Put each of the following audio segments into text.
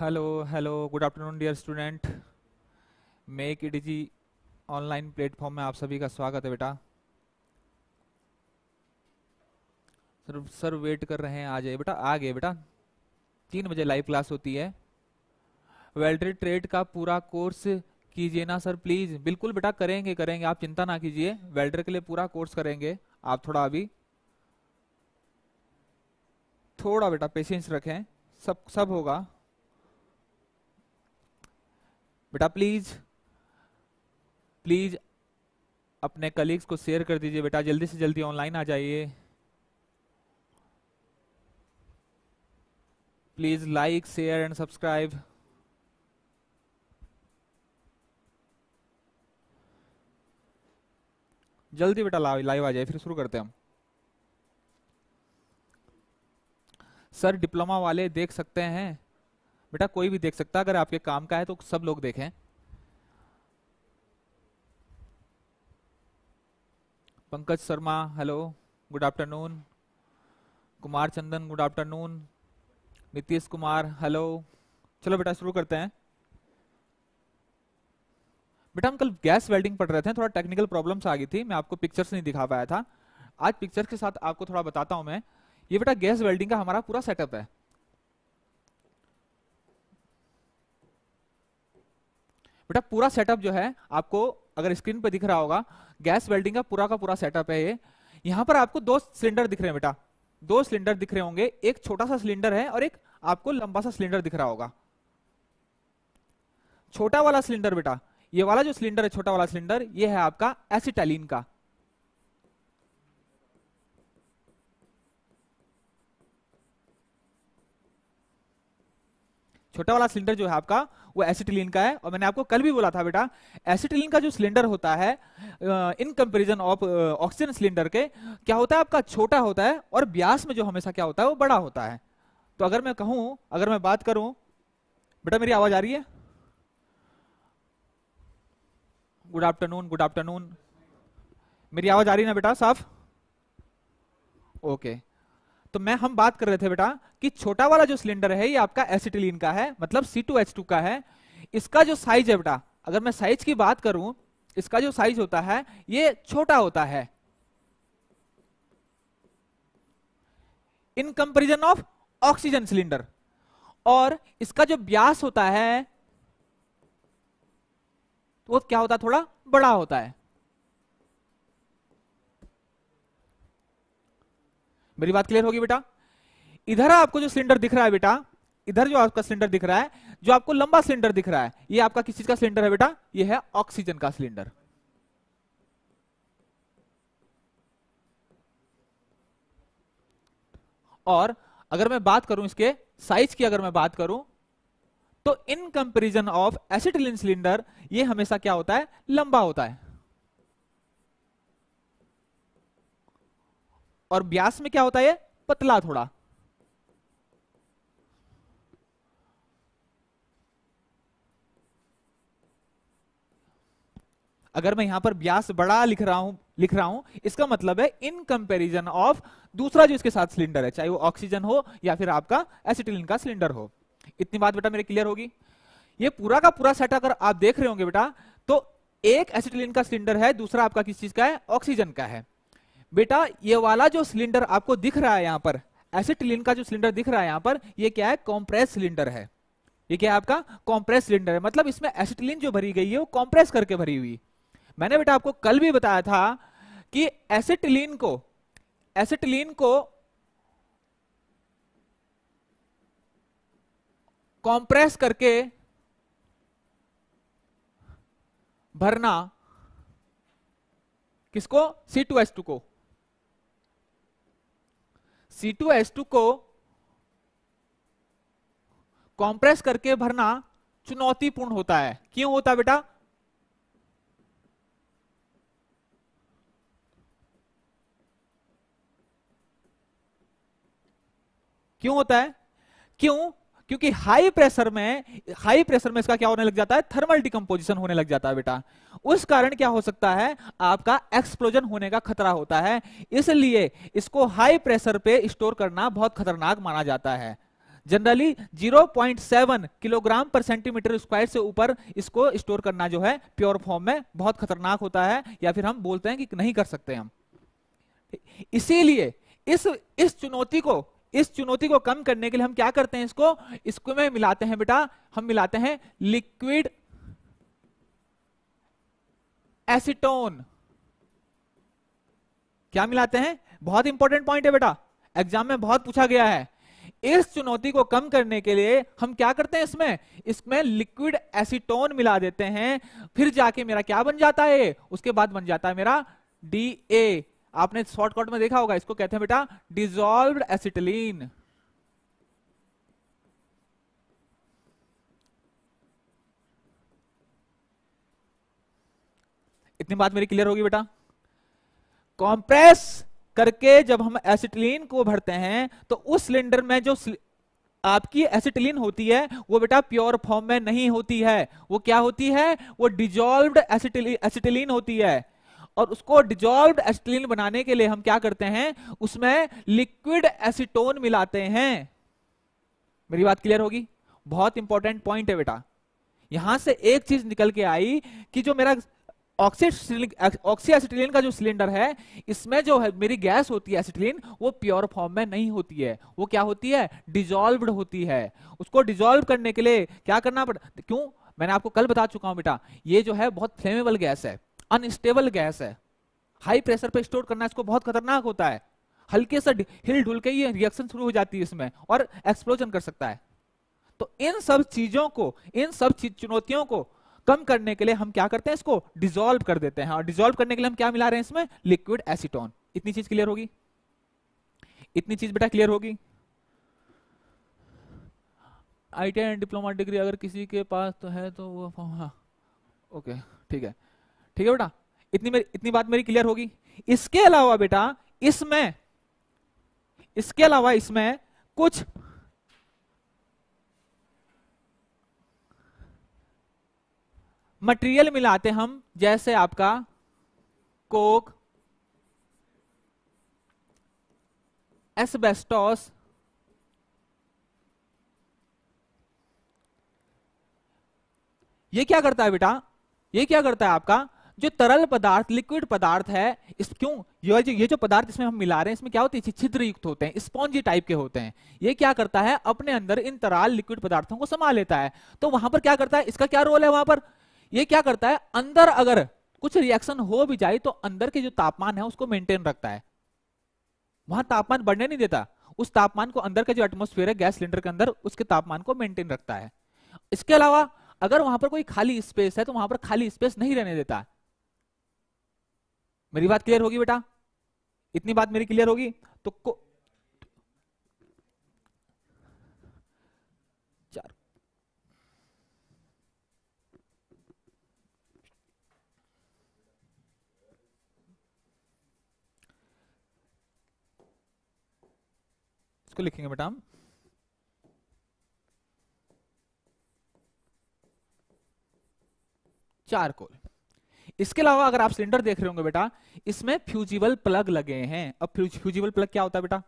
Hello hello good afternoon dear student make it easy online platform में आप सभी का स्वागत है बेटा सर सर वेट कर रहे हैं आ जाए बेटा आ गए बेटा तीन बजे लाइव क्लास होती है वेल्ट्री ट्रेड का पूरा कोर्स कीजिए ना सर प्लीज बिल्कुल बेटा करेंगे करेंगे आप चिंता ना कीजिए वेल्डर के लिए पूरा कोर्स करेंगे आप थोड़ा अभी थोड़ा बेटा पेशेंस रखें सब सब होगा बेटा प्लीज प्लीज अपने कलीग्स को शेयर कर दीजिए बेटा जल्दी से जल्दी ऑनलाइन आ जाइए please like share and subscribe जल्दी बेटा लाइव आ जाए फिर शुरू करते हैं हम सर डिप्लोमा वाले देख सकते हैं बेटा कोई भी देख सकता अगर आपके काम का है तो सब लोग देखें Pankaj Sharma hello good afternoon Kumar Chandan good afternoon Nitish Kumar hello चलो बेटा शुरू करते हैं बेटा हम कल गैस वेल्डिंग पढ़ रहे थे थोड़ा टेक्निकल प्रॉब्लम्स आ गई थी मैं आपको पिक्चर्स नहीं दिखा पाया था आज पिक्चर्स के साथ आपको थोड़ा बताता हूं मैं ये बेटा गैस वेल्डिंग का हमारा पूरा सेटअप है बेटा पूरा सेटअप जो है आपको अगर स्क्रीन पे दिख रहा होगा गैस वेल्डिंग का पूरा का पूरा सेटअप है ये यहाँ पर आपको दो सिलेंडर दिख रहे हैं बेटा दो सिलेंडर दिख रहे होंगे एक छोटा सा सिलेंडर है और एक आपको लंबा सा सिलेंडर दिख रहा होगा छोटा वाला सिलेंडर बेटा ये वाला जो सिलेंडर है छोटा वाला सिलेंडर ये है आपका एसिटालीन का छोटा वाला सिलेंडर जो है आपका वो एसिटिलीन का है और मैंने आपको कल भी बोला था बेटा एसिटिलीन का जो सिलेंडर होता है in comparison of oxygen cylinder के क्या होता है आपका छोटा होता है और ब्यास में जो हमेशा क्या होता है वो बड़ा होता है तो अगर मैं कहूं अगर मैं बात करूं बेटा मेरी आवाज आ रही है गुड आफ्टरनून गुड आफ्टरनून मेरी आवाज आ रही है ना बेटा साफ ओके okay. तो मैं हम बात कर रहे थे बेटा कि छोटा वाला जो सिलेंडर है ये आपका एसिटिलीन का है मतलब C2H2 का है इसका जो साइज है बेटा अगर मैं साइज की बात करूं इसका जो साइज होता है ये छोटा होता है in comparison of oxygen cylinder और इसका जो व्यास होता है तो वो क्या होता है थोड़ा बड़ा होता है मेरी बात क्लियर होगी बेटा इधर आपको जो सिलेंडर दिख रहा है बेटा इधर जो आपका सिलेंडर दिख रहा है जो आपको लंबा सिलेंडर दिख रहा है ये आपका किस चीज का सिलेंडर है बेटा ये है ऑक्सीजन का सिलेंडर और अगर मैं बात करूं इसके साइज की अगर मैं बात करूं तो in comparison of acetylene cylinder ये हमेशा क्या होता है लंबा होता है और ब्यास में क्या होता है पतला थोड़ा अगर मैं यहां पर ब्यास बड़ा लिख रहा हूं लिख रहा हूं इसका मतलब है इन कंपैरिजन ऑफ दूसरा जो इसके साथ सिलेंडर है चाहे वो ऑक्सीजन हो या फिर आपका एसिटिलिन का सिलेंडर हो इतनी बात बेटा मेरी क्लियर होगी ये पूरा का पूरा सेट अगर आप देख रहे होंगे बेटा तो एक एसिटिलिन का सिलेंडर है दूसरा आपका किस चीज का है ऑक्सीजन का है बेटा ये वाला जो सिलेंडर आपको दिख रहा है यहां पर एसिटिलीन का जो सिलेंडर दिख रहा है यहां पर ये क्या है कॉम्प्रेस सिलेंडर है ये क्या है आपका कॉम्प्रेस सिलेंडर है मतलब इसमें एसिटिलीन जो भरी गई है वो कॉम्प्रेस करके भरी हुई मैंने बेटा आपको कल भी बताया था कि एसिटिलीन को एसिटिलीन को कॉम्प्रेस करके भरना किसको सी टू एस टू को C2H2 को कॉम्प्रेस करके भरना चुनौतीपूर्ण होता है क्यों होता बेटा क्यों होता है क्यों क्योंकि हाई प्रेशर में हाई प्रेशर में इसका क्या होने लग जाता है थर्मल डिकम्पोजिशन होने लग जाता है बेटा उस कारण क्या हो सकता है आपका एक्सप्लोजन होने का खतरा होता है इसलिए इसको हाई प्रेशर पे स्टोर करना बहुत खतरनाक माना जाता है जनरली 0.7 किलोग्राम पर सेंटीमीटर स्क्वायर से ऊपर इसको स्टोर करना जो है प्योर फॉर्म में बहुत खतरनाक होता है या फिर हम बोलते हैं कि नहीं कर सकते हम इसीलिए इस इस चुनौती को इस चुनौती को कम करने के लिए हम क्या करते हैं इसको इसको में मिलाते हैं बेटा हम मिलाते हैं लिक्विड एसिटोन क्या मिलाते हैं बहुत इंपॉर्टेंट पॉइंट है बेटा एग्जाम में बहुत पूछा गया है इस चुनौती को कम करने के लिए हम क्या करते हैं इसमें इसमें लिक्विड एसिटोन मिला देते हैं फिर जाके मेरा क्या बन जाता है उसके बाद बन जाता है मेरा डी ए आपने शॉर्टकट में देखा होगा इसको कहते हैं बेटा डिजोल्व एसिटिलीन इतनी बात मेरी क्लियर होगी बेटा कॉम्प्रेस करके जब हम एसिटिलीन को भरते हैं तो उस सिलेंडर में जो आपकी एसिटिलीन होती है वो बेटा प्योर फॉर्म में नहीं होती है वो क्या होती है वो डिजोल्व एसिटिलीन होती है और उसको डिजॉल्व एस्टलिन बनाने के लिए हम क्या करते हैं उसमें लिक्विड एसिटोन मिलाते हैं मेरी बात क्लियर होगी बहुत इंपॉर्टेंट पॉइंट है बेटा यहां से एक चीज निकल के आई कि जो मेरा ऑक्सी का जो सिलेंडर है इसमें जो है मेरी गैस होती है एसिटिलीन वो प्योर फॉर्म में नहीं होती है वो क्या होती है डिजॉल्व्ड होती है उसको डिजॉल्व करने के लिए क्या करना पड़ता क्यों मैंने आपको कल बता चुका हूं बेटा ये जो है बहुत फ्लेमेबल गैस है अनस्टेबल गैस है हाई प्रेशर पे स्टोर करना इसको बहुत खतरनाक होता है हल्के से हिल ढुल के ये रिएक्शन शुरू हो जाती है इसमें और एक्सप्लोजन कर सकता है तो इन सब चीजों को इन सब चुनौतियों को कम करने के लिए हम क्या करते हैं इसको डिजोल्व कर देते हैं और डिजोल्व करने के लिए हम क्या मिला रहे हैं इसमें लिक्विड एसिटोन इतनी चीज क्लियर होगी इतनी चीज बेटा क्लियर होगी आई टी डिप्लोमा डिग्री अगर किसी के पास तो है तो वो हाँ ओके ठीक है ठीक है बेटा इतनी मेरी इतनी बात मेरी क्लियर होगी इसके अलावा बेटा इसमें इसके अलावा इसमें कुछ मटेरियल मिलाते हम जैसे आपका कोक एसबेस्टोस ये क्या करता है बेटा ये क्या करता है आपका जो तरल पदार्थ लिक्विड पदार्थ है इस क्यों ये जो ये जो पदार्थ इसमें हम मिला रहे हैं इसमें क्या होती है छिद्र युक्त होते हैं स्पॉन्जी टाइप के होते हैं ये क्या करता है अपने अंदर इन तरल लिक्विड पदार्थों को समा लेता है तो वहां पर क्या करता है इसका क्या रोल है वहां पर यह क्या करता है अंदर अगर कुछ रिएक्शन हो भी जाए तो अंदर के जो तापमान है उसको मेंटेन रखता है वहां तापमान बढ़ने नहीं देता उस तापमान को अंदर का जो एटमोस्फेयर है गैस सिलेंडर के अंदर उसके तापमान को मेंटेन रखता है इसके अलावा अगर वहां पर कोई खाली स्पेस है तो वहां पर खाली स्पेस नहीं रहने देता है मेरी बात क्लियर होगी बेटा इतनी बात मेरी क्लियर होगी तो को चार इसको लिखेंगे बेटा हम चार कोल इसके अलावा अगर आप सिलेंडर देख रहे होंगे बेटा इसमें फ्यूजिबल प्लग लगे हैं अब फ्यूजिबल प्लग क्या होता है बेटा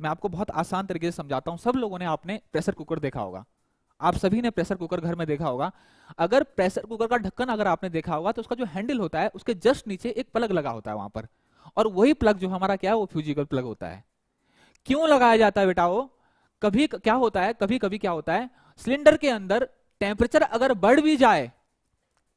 मैं आपको बहुत आसान तरीके से समझाता हूं सब लोगों ने आपने प्रेशर कुकर देखा होगा आप सभी ने प्रेशर कुकर घर में देखा होगा अगर प्रेशर कुकर का ढक्कन अगर आपने देखा होगा तो उसका जो हैंडल होता है उसके जस्ट नीचे एक प्लग लगा होता है वहां पर और वही प्लग जो हमारा क्या है वो फ्यूजिबल प्लग होता है क्यों लगाया जाता है बेटा वो कभी क्या होता है कभी कभी क्या होता है सिलेंडर के अंदर टेम्परेचर अगर बढ़ भी जाए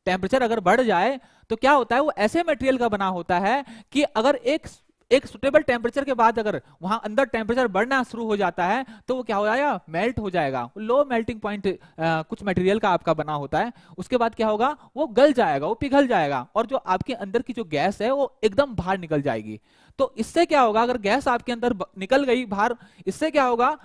टेम्परेचर अगर बढ़ जाए तो क्या होता है वो ऐसे मटेरियल का बना होता है कि अगर एक एक सुटेबल टेम्परेचर के बाद अगर वहां अंदर टेम्परेचर बढ़ना शुरू हो जाता है तो वो क्या हो जाएगा मेल्ट हो जाएगा लो मेल्टिंग पॉइंट कुछ मटेरियल का आपका बना होता है उसके बाद क्या होगा वो गल जाएगा वो पिघल जाएगा और जो आपके अंदर की जो गैस है वो एकदम बाहर निकल जाएगी तो इससे क्या होगा अगर गैस आपके अंदर निकल गई बाहर इससे क्या होगा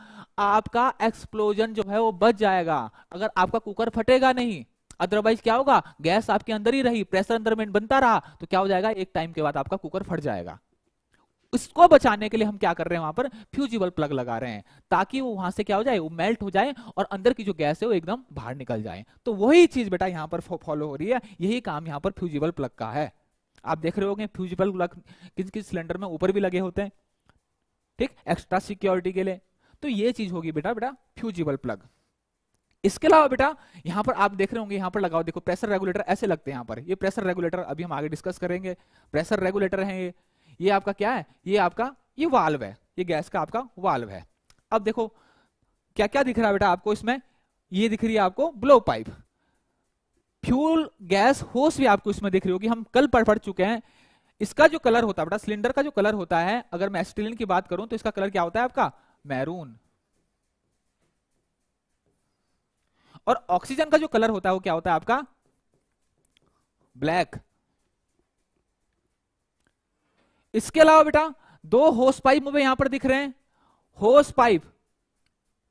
आपका एक्सप्लोजन जो है वो बच जाएगा अगर आपका कुकर फटेगा नहीं अदरवाइज क्या होगा गैस आपके अंदर ही रही प्रेशर अंदर में बनता रहा तो क्या हो जाएगा एक टाइम के बाद आपका कुकर फट जाएगा इसको बचाने के लिए हम क्या कर रहे हैं वहां पर फ्यूजिबल प्लग लगा रहे हैं ताकि वो वहां से क्या हो जाए वो मेल्ट हो जाए और अंदर की जो गैस है वो एकदम बाहर निकल जाए तो वही चीज बेटा यहाँ पर फॉलो हो रही है यही काम यहाँ पर फ्यूजिबल प्लग का है आप देख रहे हो फ्यूजिबल प्लग किस किस सिलेंडर में ऊपर भी लगे होते हैं ठीक एक्स्ट्रा सिक्योरिटी के लिए तो ये चीज होगी बेटा बेटा फ्यूजिबल प्लग इसके अलावा बेटा यहां पर आप देख रहे होंगे यहां पर लगाओ देखो प्रेशर रेगुलेटर ऐसे लगते हैं यहां पर ये प्रेशर रेगुलेटर अभी हम आगे डिस्कस करेंगे प्रेशर रेगुलेटर है ये ये आपका क्या है ये आपका ये वाल्व है ये गैस का आपका वाल्व है अब देखो क्या क्या दिख रहा है बेटा आपको इसमें ये दिख रही है आपको ब्लो पाइप फ्यूल गैस होस भी आपको इसमें दिख रही होगी हम कल पढ़ पढ़ चुके हैं इसका जो कलर होता है बेटा सिलेंडर का जो कलर होता है अगर मैं एस्टिलिन की बात करूं तो इसका कलर क्या होता है आपका मैरून और ऑक्सीजन का जो कलर होता है वो क्या होता है आपका ब्लैक इसके अलावा बेटा दो होस पाइप मुझे यहां पर दिख रहे हैं होस पाइप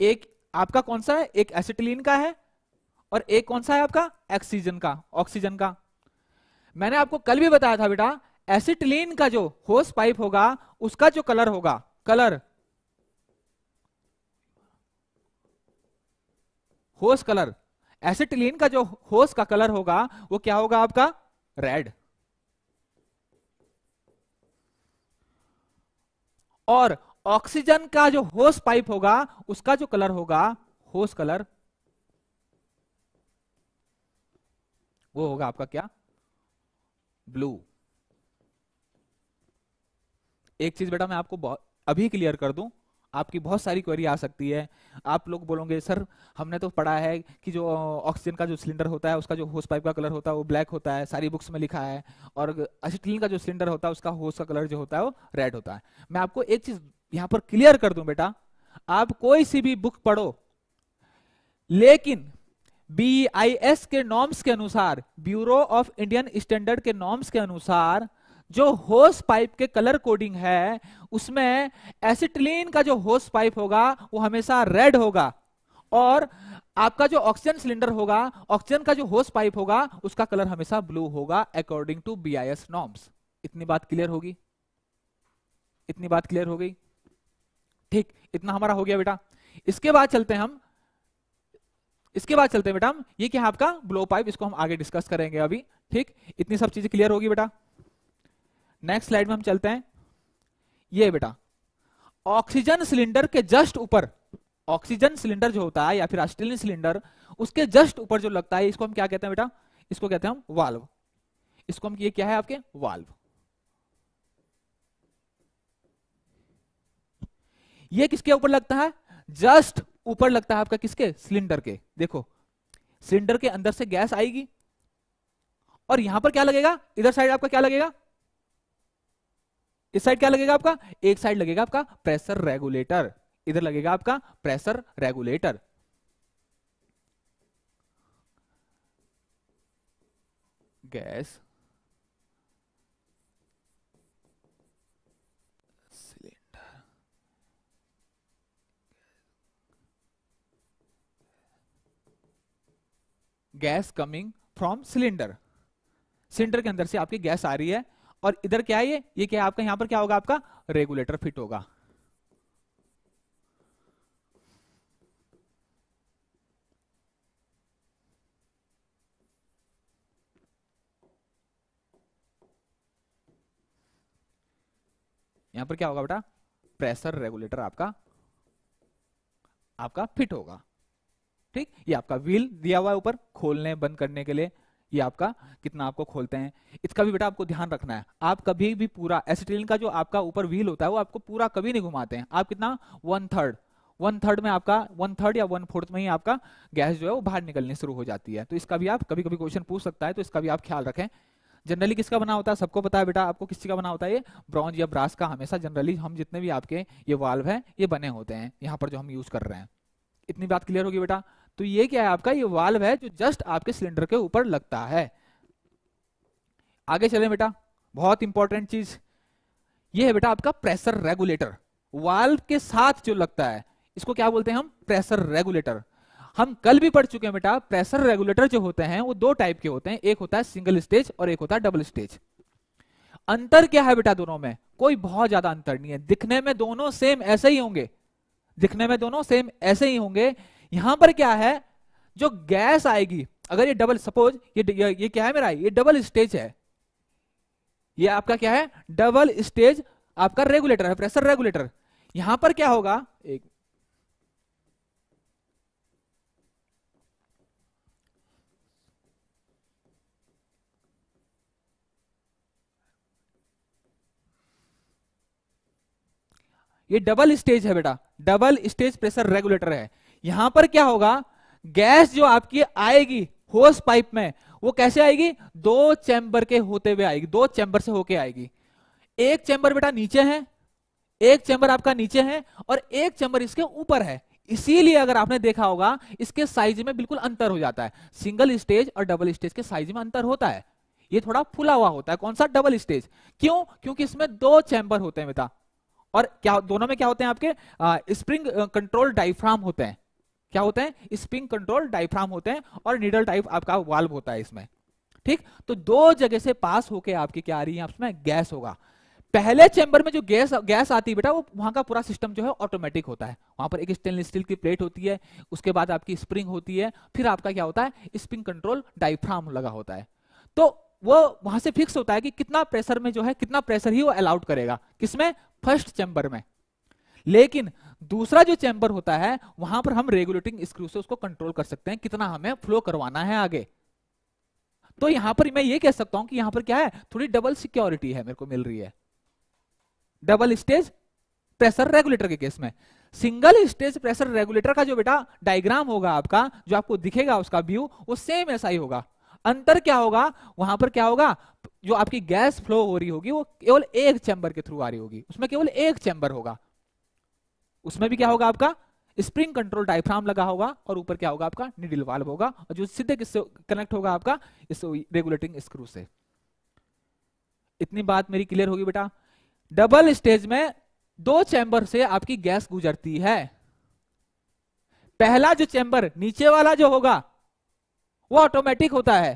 एक आपका कौन सा है एक एसिटिलीन का है और एक कौन सा है आपका ऑक्सीजन का ऑक्सीजन का मैंने आपको कल भी बताया था बेटा एसिटिलीन का जो होस पाइप होगा उसका जो कलर होगा कलर होस कलर एसिटिलीन का जो होस का कलर होगा वो क्या होगा आपका रेड और ऑक्सीजन का जो होस पाइप होगा उसका जो कलर होगा होस कलर वो होगा आपका क्या ब्लू एक चीज बेटा मैं आपको अभी क्लियर कर दूं आपकी बहुत सारी क्वेरी आ सकती है आप लोग बोलोगे सर हमने तो पढ़ा है कि जो ऑक्सीजन का जो सिलेंडर होता है उसका जो होस पाइप का कलर होता है वो ब्लैक होता है सारी बुक्स में लिखा है और एसिटिलीन का जो सिलेंडर होता है उसका होस का कलर जो होता है वो रेड होता है मैं आपको एक चीज यहां पर क्लियर कर दूं बेटा आप कोई सी भी बुक पढ़ो लेकिन बी के नॉर्म्स के अनुसार ब्यूरो ऑफ इंडियन स्टैंडर्ड के नॉर्म्स के अनुसार जो होस पाइप के कलर कोडिंग है उसमें एसिटिलीन का जो होस पाइप होगा वो हमेशा रेड होगा और आपका जो ऑक्सीजन सिलेंडर होगा ऑक्सीजन का जो होस पाइप होगा उसका कलर हमेशा ब्लू होगा according to B I S norms इतनी बात क्लियर होगी इतनी बात क्लियर हो गई ठीक इतना हमारा हो गया बेटा इसके बाद चलते हैं हम इसके बाद चलते हैं बेटा ये क्या आपका ब्लो पाइप इसको हम आगे डिस्कस करेंगे अभी ठीक इतनी सब चीजें क्लियर होगी बेटा नेक्स्ट स्लाइड में हम चलते हैं ये बेटा ऑक्सीजन सिलेंडर के जस्ट ऊपर ऑक्सीजन सिलेंडर जो होता है या फिर ऑस्ट्रेलियन सिलेंडर उसके जस्ट ऊपर जो लगता है इसको हम क्या कहते हैं बेटा इसको कहते हैं हम वाल्व इसको हम ये क्या है आपके वाल्व ये किसके ऊपर लगता है जस्ट ऊपर लगता है आपका किसके सिलेंडर के देखो सिलेंडर के अंदर से गैस आएगी और यहां पर क्या लगेगा इधर साइड आपका क्या लगेगा इस साइड क्या लगेगा आपका एक साइड लगेगा आपका प्रेशर रेगुलेटर इधर लगेगा आपका pressure regulator gas cylinder gas coming from cylinder cylinder के अंदर से आपकी गैस आ रही है और इधर क्या है ये ये क्या है आपका यहां पर क्या होगा आपका रेगुलेटर फिट होगा यहां पर क्या होगा बेटा प्रेशर रेगुलेटर आपका आपका फिट होगा ठीक ये आपका व्हील दिया हुआ है ऊपर खोलने बंद करने के लिए ये आपका कितना आपको खोलते हैं इसका भी बेटा आपको ध्यान रखना है आप कभी भी पूरा एसिटिलीन का जो आपका ऊपर व्हील होता है वो आपको पूरा कभी नहीं घुमाते हैं आप कितना वन थर्ड वन थर्ड में आपका वन थर्ड या वन फोर्थ में ही आपका गैस जो है वो बाहर निकलने शुरू हो जाती है तो इसका भी आप कभी कभी क्वेश्चन पूछ सकता है तो इसका भी आप ख्याल रखें जनरली किसका बना होता है सबको पता है बेटा आपको किसी का बना होता है ये ब्रॉन्ज या ब्रास का हमेशा जनरली हम जितने भी आपके ये वाल्व है ये बने होते हैं यहाँ पर जो हम यूज कर रहे हैं इतनी बात क्लियर होगी बेटा तो ये क्या है आपका ये वाल्व है जो जस्ट आपके सिलेंडर के ऊपर लगता है आगे चले बेटा बहुत इंपॉर्टेंट चीज ये है बेटा आपका प्रेशर रेगुलेटर वाल्व के साथ जो लगता है इसको क्या बोलते हैं हम प्रेशर रेगुलेटर हम कल भी पढ़ चुके हैं बेटा प्रेशर रेगुलेटर जो होते हैं वो दो टाइप के होते हैं एक होता है सिंगल स्टेज और एक होता है डबल स्टेज अंतर क्या है बेटा दोनों में कोई बहुत ज्यादा अंतर नहीं है दिखने में दोनों सेम ऐसे ही होंगे दिखने में दोनों सेम ऐसे ही होंगे यहां पर क्या है जो गैस आएगी अगर ये डबल सपोज ये ये, ये क्या है मेरा ये डबल स्टेज है ये आपका क्या है डबल स्टेज आपका रेगुलेटर है प्रेशर रेगुलेटर यहां पर क्या होगा एक ये डबल स्टेज है बेटा डबल स्टेज प्रेशर रेगुलेटर है यहां पर क्या होगा गैस जो आपकी आएगी होस पाइप में वो कैसे आएगी दो चैंबर के होते हुए आएगी दो चैंबर से होके आएगी एक चैम्बर बेटा नीचे है एक चैम्बर आपका नीचे है और एक चैम्बर इसके ऊपर है इसीलिए अगर आपने देखा होगा इसके साइज में बिल्कुल अंतर हो जाता है सिंगल स्टेज और डबल स्टेज के साइज में अंतर होता है ये थोड़ा फुला हुआ होता है कौन सा डबल स्टेज क्यों क्योंकि इसमें दो चैंबर होते हैं बेटा और क्या दोनों में क्या होते हैं आपके स्प्रिंग कंट्रोल डाइफ्राम होते हैं क्या होते हैं स्प्रिंग कंट्रोल डाइफ्राम होते हैं और निडल टाइप आपका वाल्व होता है इसमें ठीक तो दो जगह से पास होके आपकी क्या आ रही है उसमें गैस होगा पहले चैम्बर में जो गैस गैस आती है बेटा वो वहां का पूरा सिस्टम जो है ऑटोमेटिक होता है वहां पर एक स्टेनलेस स्टील की प्लेट होती है उसके बाद आपकी स्प्रिंग होती है फिर आपका क्या होता है स्प्रिंग कंट्रोल डाइफ्राम लगा होता है तो वो वहां से फिक्स होता है कि कितना प्रेशर में जो है कितना प्रेशर ही वो अलाउड करेगा किसमें फर्स्ट चैम्बर में लेकिन दूसरा जो चैम्बर होता है वहां पर हम रेगुलेटिंग स्क्रू से उसको कंट्रोल कर सकते हैं कितना हमें फ्लो करवाना है आगे तो यहां पर मैं ये कह सकता हूं कि यहां पर क्या है थोड़ी डबल सिक्योरिटी है मेरे को मिल रही है डबल स्टेज प्रेशर रेगुलेटर के केस में सिंगल स्टेज प्रेशर रेगुलेटर का जो बेटा डायग्राम होगा आपका जो आपको दिखेगा उसका व्यू वो सेम ऐसा ही होगा अंतर क्या होगा वहां पर क्या होगा जो आपकी गैस फ्लो हो रही होगी वो केवल एक चैम्बर के थ्रू आ रही होगी उसमें केवल एक चैम्बर होगा उसमें भी क्या होगा आपका स्प्रिंग कंट्रोल डायफ्राम लगा होगा और ऊपर क्या होगा आपका निडिल वाल्व होगा और जो सीधे किससे कनेक्ट होगा आपका इस रेगुलेटिंग स्क्रू से इतनी बात मेरी क्लियर होगी बेटा डबल स्टेज में दो चैम्बर से आपकी गैस गुजरती है पहला जो चैंबर नीचे वाला जो होगा वो ऑटोमेटिक होता है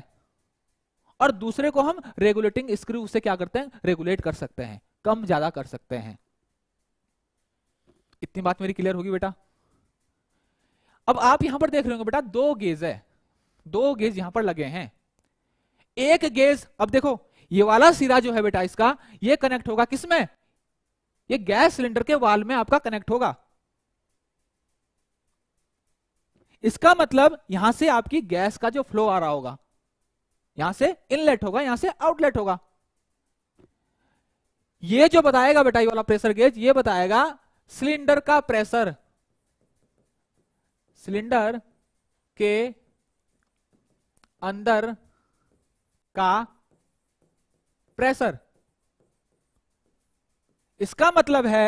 और दूसरे को हम रेगुलेटिंग स्क्रू से क्या करते हैं रेगुलेट कर सकते हैं कम ज्यादा कर सकते हैं इतनी बात मेरी क्लियर होगी बेटा अब आप यहां पर देख रहे होंगे बेटा दो गेज है दो गेज यहां पर लगे हैं एक गेज अब देखो ये वाला सिरा जो है बेटा इसका ये कनेक्ट होगा किसमें ये गैस सिलेंडर के वाल में आपका कनेक्ट होगा इसका मतलब यहां से आपकी गैस का जो फ्लो आ रहा होगा यहां से इनलेट होगा यहां से आउटलेट होगा ये जो बताएगा बेटा ये वाला प्रेशर गेज ये बताएगा सिलेंडर का प्रेशर सिलेंडर के अंदर का प्रेशर इसका मतलब है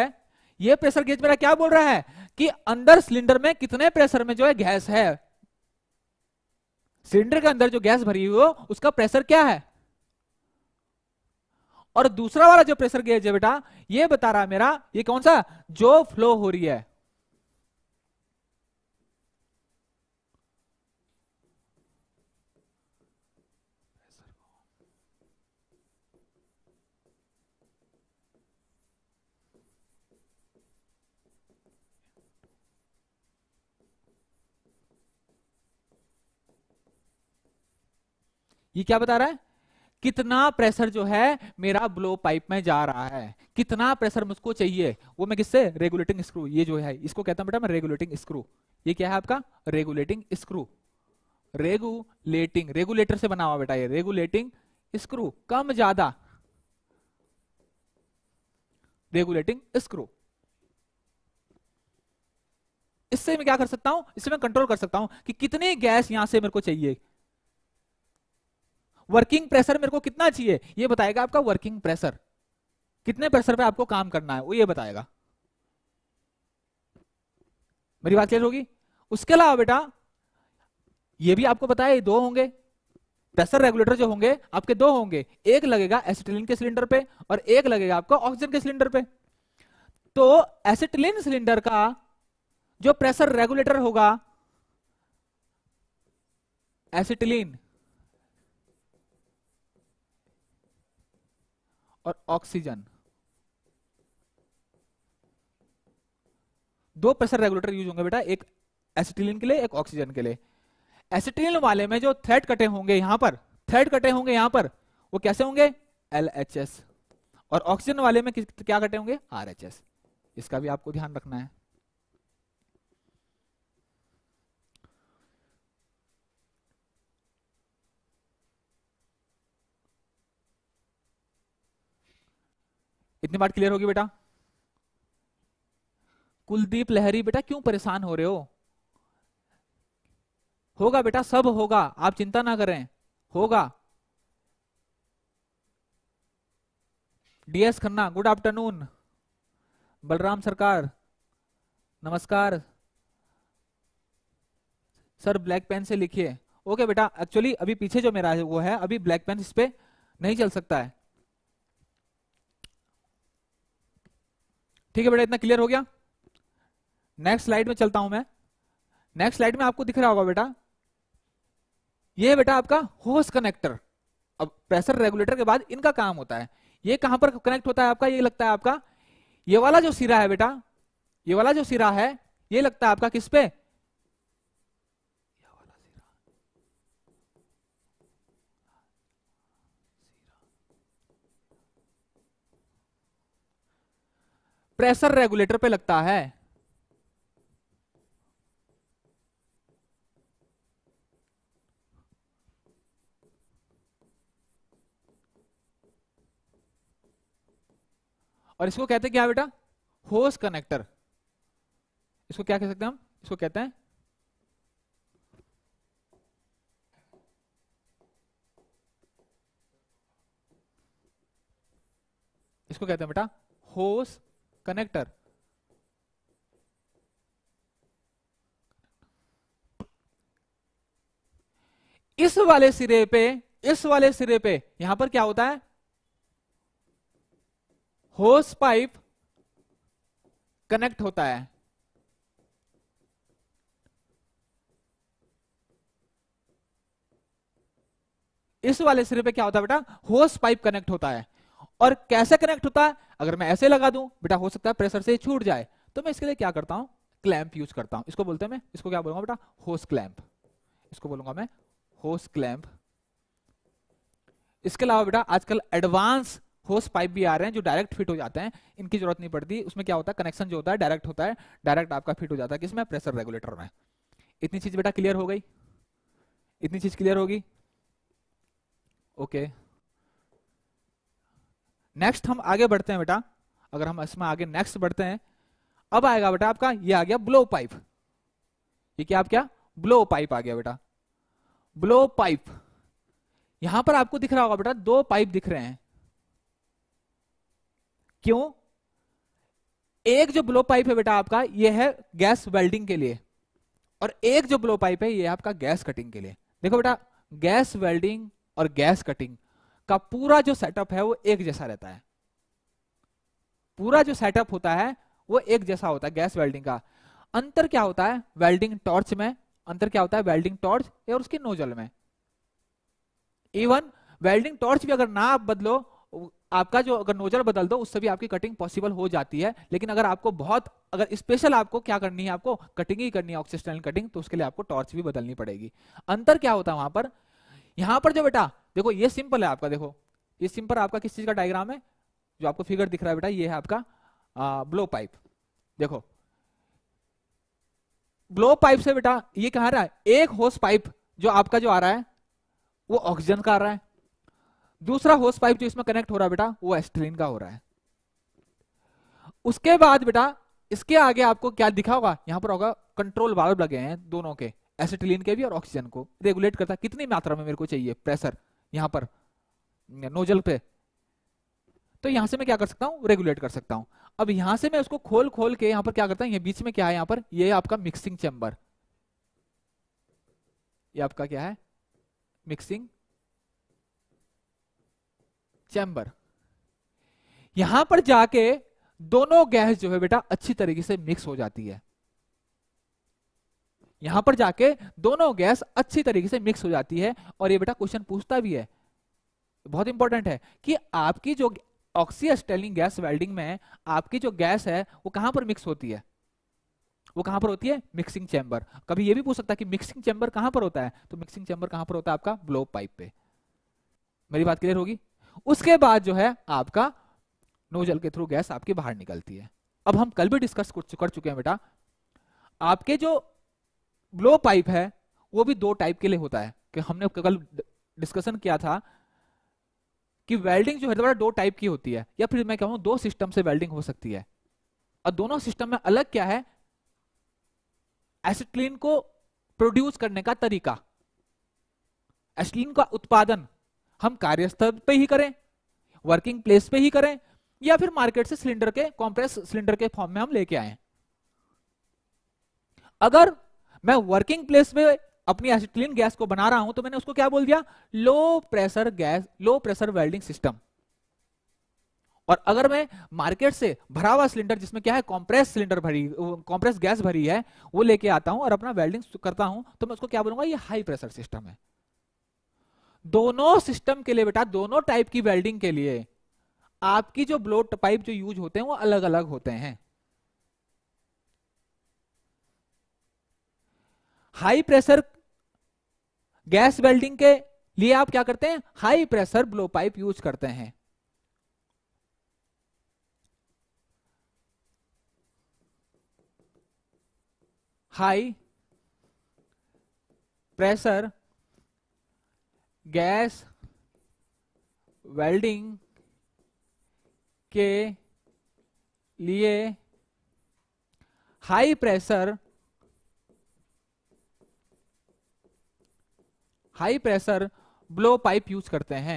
यह प्रेशर गेज मेरा क्या बोल रहा है कि अंदर सिलेंडर में कितने प्रेशर में जो है गैस है सिलेंडर के अंदर जो गैस भरी हुई हो उसका प्रेशर क्या है और दूसरा वाला जो प्रेशर गेज है बेटा ये बता रहा है मेरा ये कौन सा जो फ्लो हो रही है ये क्या बता रहा है कितना प्रेशर जो है मेरा ब्लो पाइप में जा रहा है कितना प्रेशर मुझको चाहिए वो मैं किससे रेगुलेटिंग स्क्रू ये जो है इसको कहता हूं बेटा मैं रेगुलेटिंग स्क्रू ये क्या है आपका रेगुलेटिंग स्क्रू रेगुलेटिंग रेगुलेटर से बना हुआ बेटा ये रेगुलेटिंग स्क्रू कम ज्यादा रेगुलेटिंग स्क्रू इससे मैं क्या कर सकता हूं इससे मैं कंट्रोल कर सकता हूं कि कितनी गैस यहां से मेरे को चाहिए वर्किंग प्रेशर मेरे को कितना चाहिए ये बताएगा आपका वर्किंग प्रेशर कितने प्रेशर पे आपको काम करना है वो ये बताएगा मेरी बात क्लियर होगी उसके अलावा बेटा ये भी आपको बताया दो होंगे प्रेशर रेगुलेटर जो होंगे आपके दो होंगे एक लगेगा एसिटिलिन के सिलेंडर पे और एक लगेगा आपका ऑक्सीजन के सिलेंडर पे तो एसिटिलिन सिलेंडर का जो प्रेशर रेगुलेटर होगा एसिटिलिन और ऑक्सीजन दो प्रेशर रेगुलेटर यूज होंगे बेटा एक एसिटिलिन के लिए एक ऑक्सीजन के लिए एसिटिलिन वाले में जो थ्रेड कटे होंगे यहां पर थ्रेड कटे होंगे यहां पर वो कैसे होंगे एल और ऑक्सीजन वाले में क्या कटे होंगे आर इसका भी आपको ध्यान रखना है कितनी बात क्लियर होगी बेटा कुलदीप लहरी बेटा क्यों परेशान हो रहे हो होगा बेटा सब होगा आप चिंता ना करें होगा DS Khanna good afternoon Balram Sarkar नमस्कार सर ब्लैक पेन से लिखिए ओके बेटा एक्चुअली अभी पीछे जो मेरा है वो है अभी ब्लैक पेन इस पर नहीं चल सकता है ठीक है बेटा इतना क्लियर हो गया नेक्स्ट स्लाइड में चलता हूं मैं नेक्स्ट स्लाइड में आपको दिख रहा होगा बेटा ये बेटा आपका होस कनेक्टर अब प्रेशर रेगुलेटर के बाद इनका काम होता है ये कहां पर कनेक्ट होता है आपका ये लगता है आपका ये वाला जो सिरा है बेटा ये वाला जो सिरा है ये लगता है आपका किस पे प्रेशर रेगुलेटर पे लगता है और इसको कहते हैं क्या बेटा होस कनेक्टर इसको क्या कह सकते हैं हम इसको कहते हैं इसको कहते हैं बेटा होस कनेक्टर इस वाले सिरे पे इस वाले सिरे पे यहां पर क्या होता है होस पाइप कनेक्ट होता है इस वाले सिरे पे क्या होता है बेटा होस पाइप कनेक्ट होता है और कैसे कनेक्ट होता है अगर मैं ऐसे लगा दूं बेटा हो सकता है प्रेशर से छूट जाए तो मैं इसके लिए क्या करता हूं क्लैंप यूज करता हूं इसको बोलते हैं मैं इसको क्या बोलूंगा बेटा होस क्लैंप इसको बोलूंगा मैं होस क्लैंप इसके अलावा बेटा आजकल एडवांस होस पाइप भी आ रहे हैं जो डायरेक्ट फिट हो जाते हैं इनकी जरूरत नहीं पड़ती उसमें क्या होता है कनेक्शन जो होता है डायरेक्ट होता है डायरेक्ट आपका फिट हो जाता है किसमें प्रेशर रेगुलेटर में इतनी चीज बेटा क्लियर हो गई इतनी चीज क्लियर होगी ओके okay. नेक्स्ट हम आगे बढ़ते हैं बेटा अगर हम इसमें आगे नेक्स्ट बढ़ते हैं अब आएगा बेटा आपका ये आ गया ब्लो पाइप ये क्या आप क्या ब्लो पाइप आ गया बेटा ब्लो पाइप यहां पर आपको दिख रहा होगा बेटा दो पाइप दिख रहे हैं क्यों एक जो ब्लो पाइप है बेटा आपका ये है गैस वेल्डिंग के लिए और एक जो ब्लो पाइप है ये आपका गैस कटिंग के लिए देखो बेटा गैस वेल्डिंग और गैस कटिंग उसका पूरा जो सेटअप है वो एक जैसा रहता है पूरा जो सेटअप होता है वो एक जैसा होता है गैस वेल्डिंग का अंतर क्या होता है वेल्डिंग टॉर्च में अंतर क्या होता है वेल्डिंग टॉर्च और उसके नोजल में इवन वेल्डिंग टॉर्च भी अगर ना आप बदलो आपका जो अगर नोजल बदल दो उससे भी आपकी कटिंग पॉसिबल हो जाती है लेकिन अगर आपको बहुत अगर स्पेशल आपको क्या करनी है आपको कटिंग ही करनी है ऑक्सीजन कटिंग तो उसके लिए आपको टॉर्च भी बदलनी पड़ेगी अंतर क्या होता है वहां पर यहां पर जो बेटा देखो ये सिंपल है आपका देखो ये सिंपल आपका किस चीज का डायग्राम है जो आपको फिगर दिख रहा है बेटा ये है आपका आ, ब्लो पाइप देखो ब्लो पाइप से बेटा ये कह रहा है एक होस पाइप जो आपका जो आ रहा है वो ऑक्सीजन का आ रहा है दूसरा होस पाइप जो इसमें कनेक्ट हो रहा है बेटा वो एस्ट्रीन का हो रहा है उसके बाद बेटा इसके आगे आपको क्या दिखा होगा यहां पर होगा कंट्रोल वाल्व लगे हैं दोनों के एसिटिलीन के भी और ऑक्सीजन को रेगुलेट करता कितनी मात्रा में मेरे को चाहिए प्रेशर यहां पर नोजल पे तो यहां से मैं क्या कर सकता हूं रेगुलेट कर सकता हूं अब यहां से मैं उसको खोल खोल के यहां पर क्या करता हूं ये बीच में क्या है यहां पर ये आपका मिक्सिंग चैम्बर ये आपका क्या है मिक्सिंग चैम्बर यहां पर जाके दोनों गैस जो है बेटा अच्छी तरीके से मिक्स हो जाती है यहां पर जाके दोनों गैस अच्छी तरीके से मिक्स हो जाती है और ये बेटा क्वेश्चन पूछता भी है बहुत इंपॉर्टेंट है कि आपकी जो ऑक्सीस्टेलिंग गैस वेल्डिंग में आपकी जो गैस है वो कहां पर मिक्स होती है वो कहां पर होती है मिक्सिंग चैम्बर कभी ये भी पूछ सकता है कि मिक्सिंग चैम्बर कहां पर होता है तो मिक्सिंग चैम्बर कहां पर होता है आपका ब्लो पाइप पे मेरी बात क्लियर होगी उसके बाद जो है आपका नोजल के थ्रू गैस आपके बाहर निकलती है अब हम कल भी डिस्कस कर चुके हैं बेटा आपके जो ब्लो पाइप है वो भी दो टाइप के लिए होता है कि हमने कल डिस्कशन किया था कि वेल्डिंग जो है दोबारा दो टाइप की होती है या फिर मैं कहूं दो सिस्टम से वेल्डिंग हो सकती है और दोनों सिस्टम में अलग क्या है एसिटिलीन को प्रोड्यूस करने का तरीका एसिटिलीन का उत्पादन हम कार्यस्थल पे ही करें वर्किंग प्लेस पे ही करें या फिर मार्केट से सिलेंडर के कॉम्प्रेस सिलेंडर के फॉर्म में हम लेके आए अगर मैं वर्किंग प्लेस में अपनी एसिटिलीन गैस को बना रहा हूं तो मैंने उसको क्या बोल दिया low pressure gas low pressure welding system और अगर मैं मार्केट से भरा हुआ सिलेंडर जिसमें क्या है कॉम्प्रेस सिलेंडर भरी कॉम्प्रेस गैस भरी है वो लेके आता हूं और अपना वेल्डिंग करता हूं तो मैं उसको क्या बोलूंगा ये हाई प्रेशर सिस्टम है दोनों सिस्टम के लिए बेटा दोनों टाइप की वेल्डिंग के लिए आपकी जो ब्लो पाइप जो यूज होते हैं वो अलग अलग होते हैं हाई प्रेशर गैस वेल्डिंग के लिए आप क्या करते हैं high pressure blow pipe use करते हैं हाई प्रेशर गैस वेल्डिंग के लिए high pressure high pressure blow pipe use करते हैं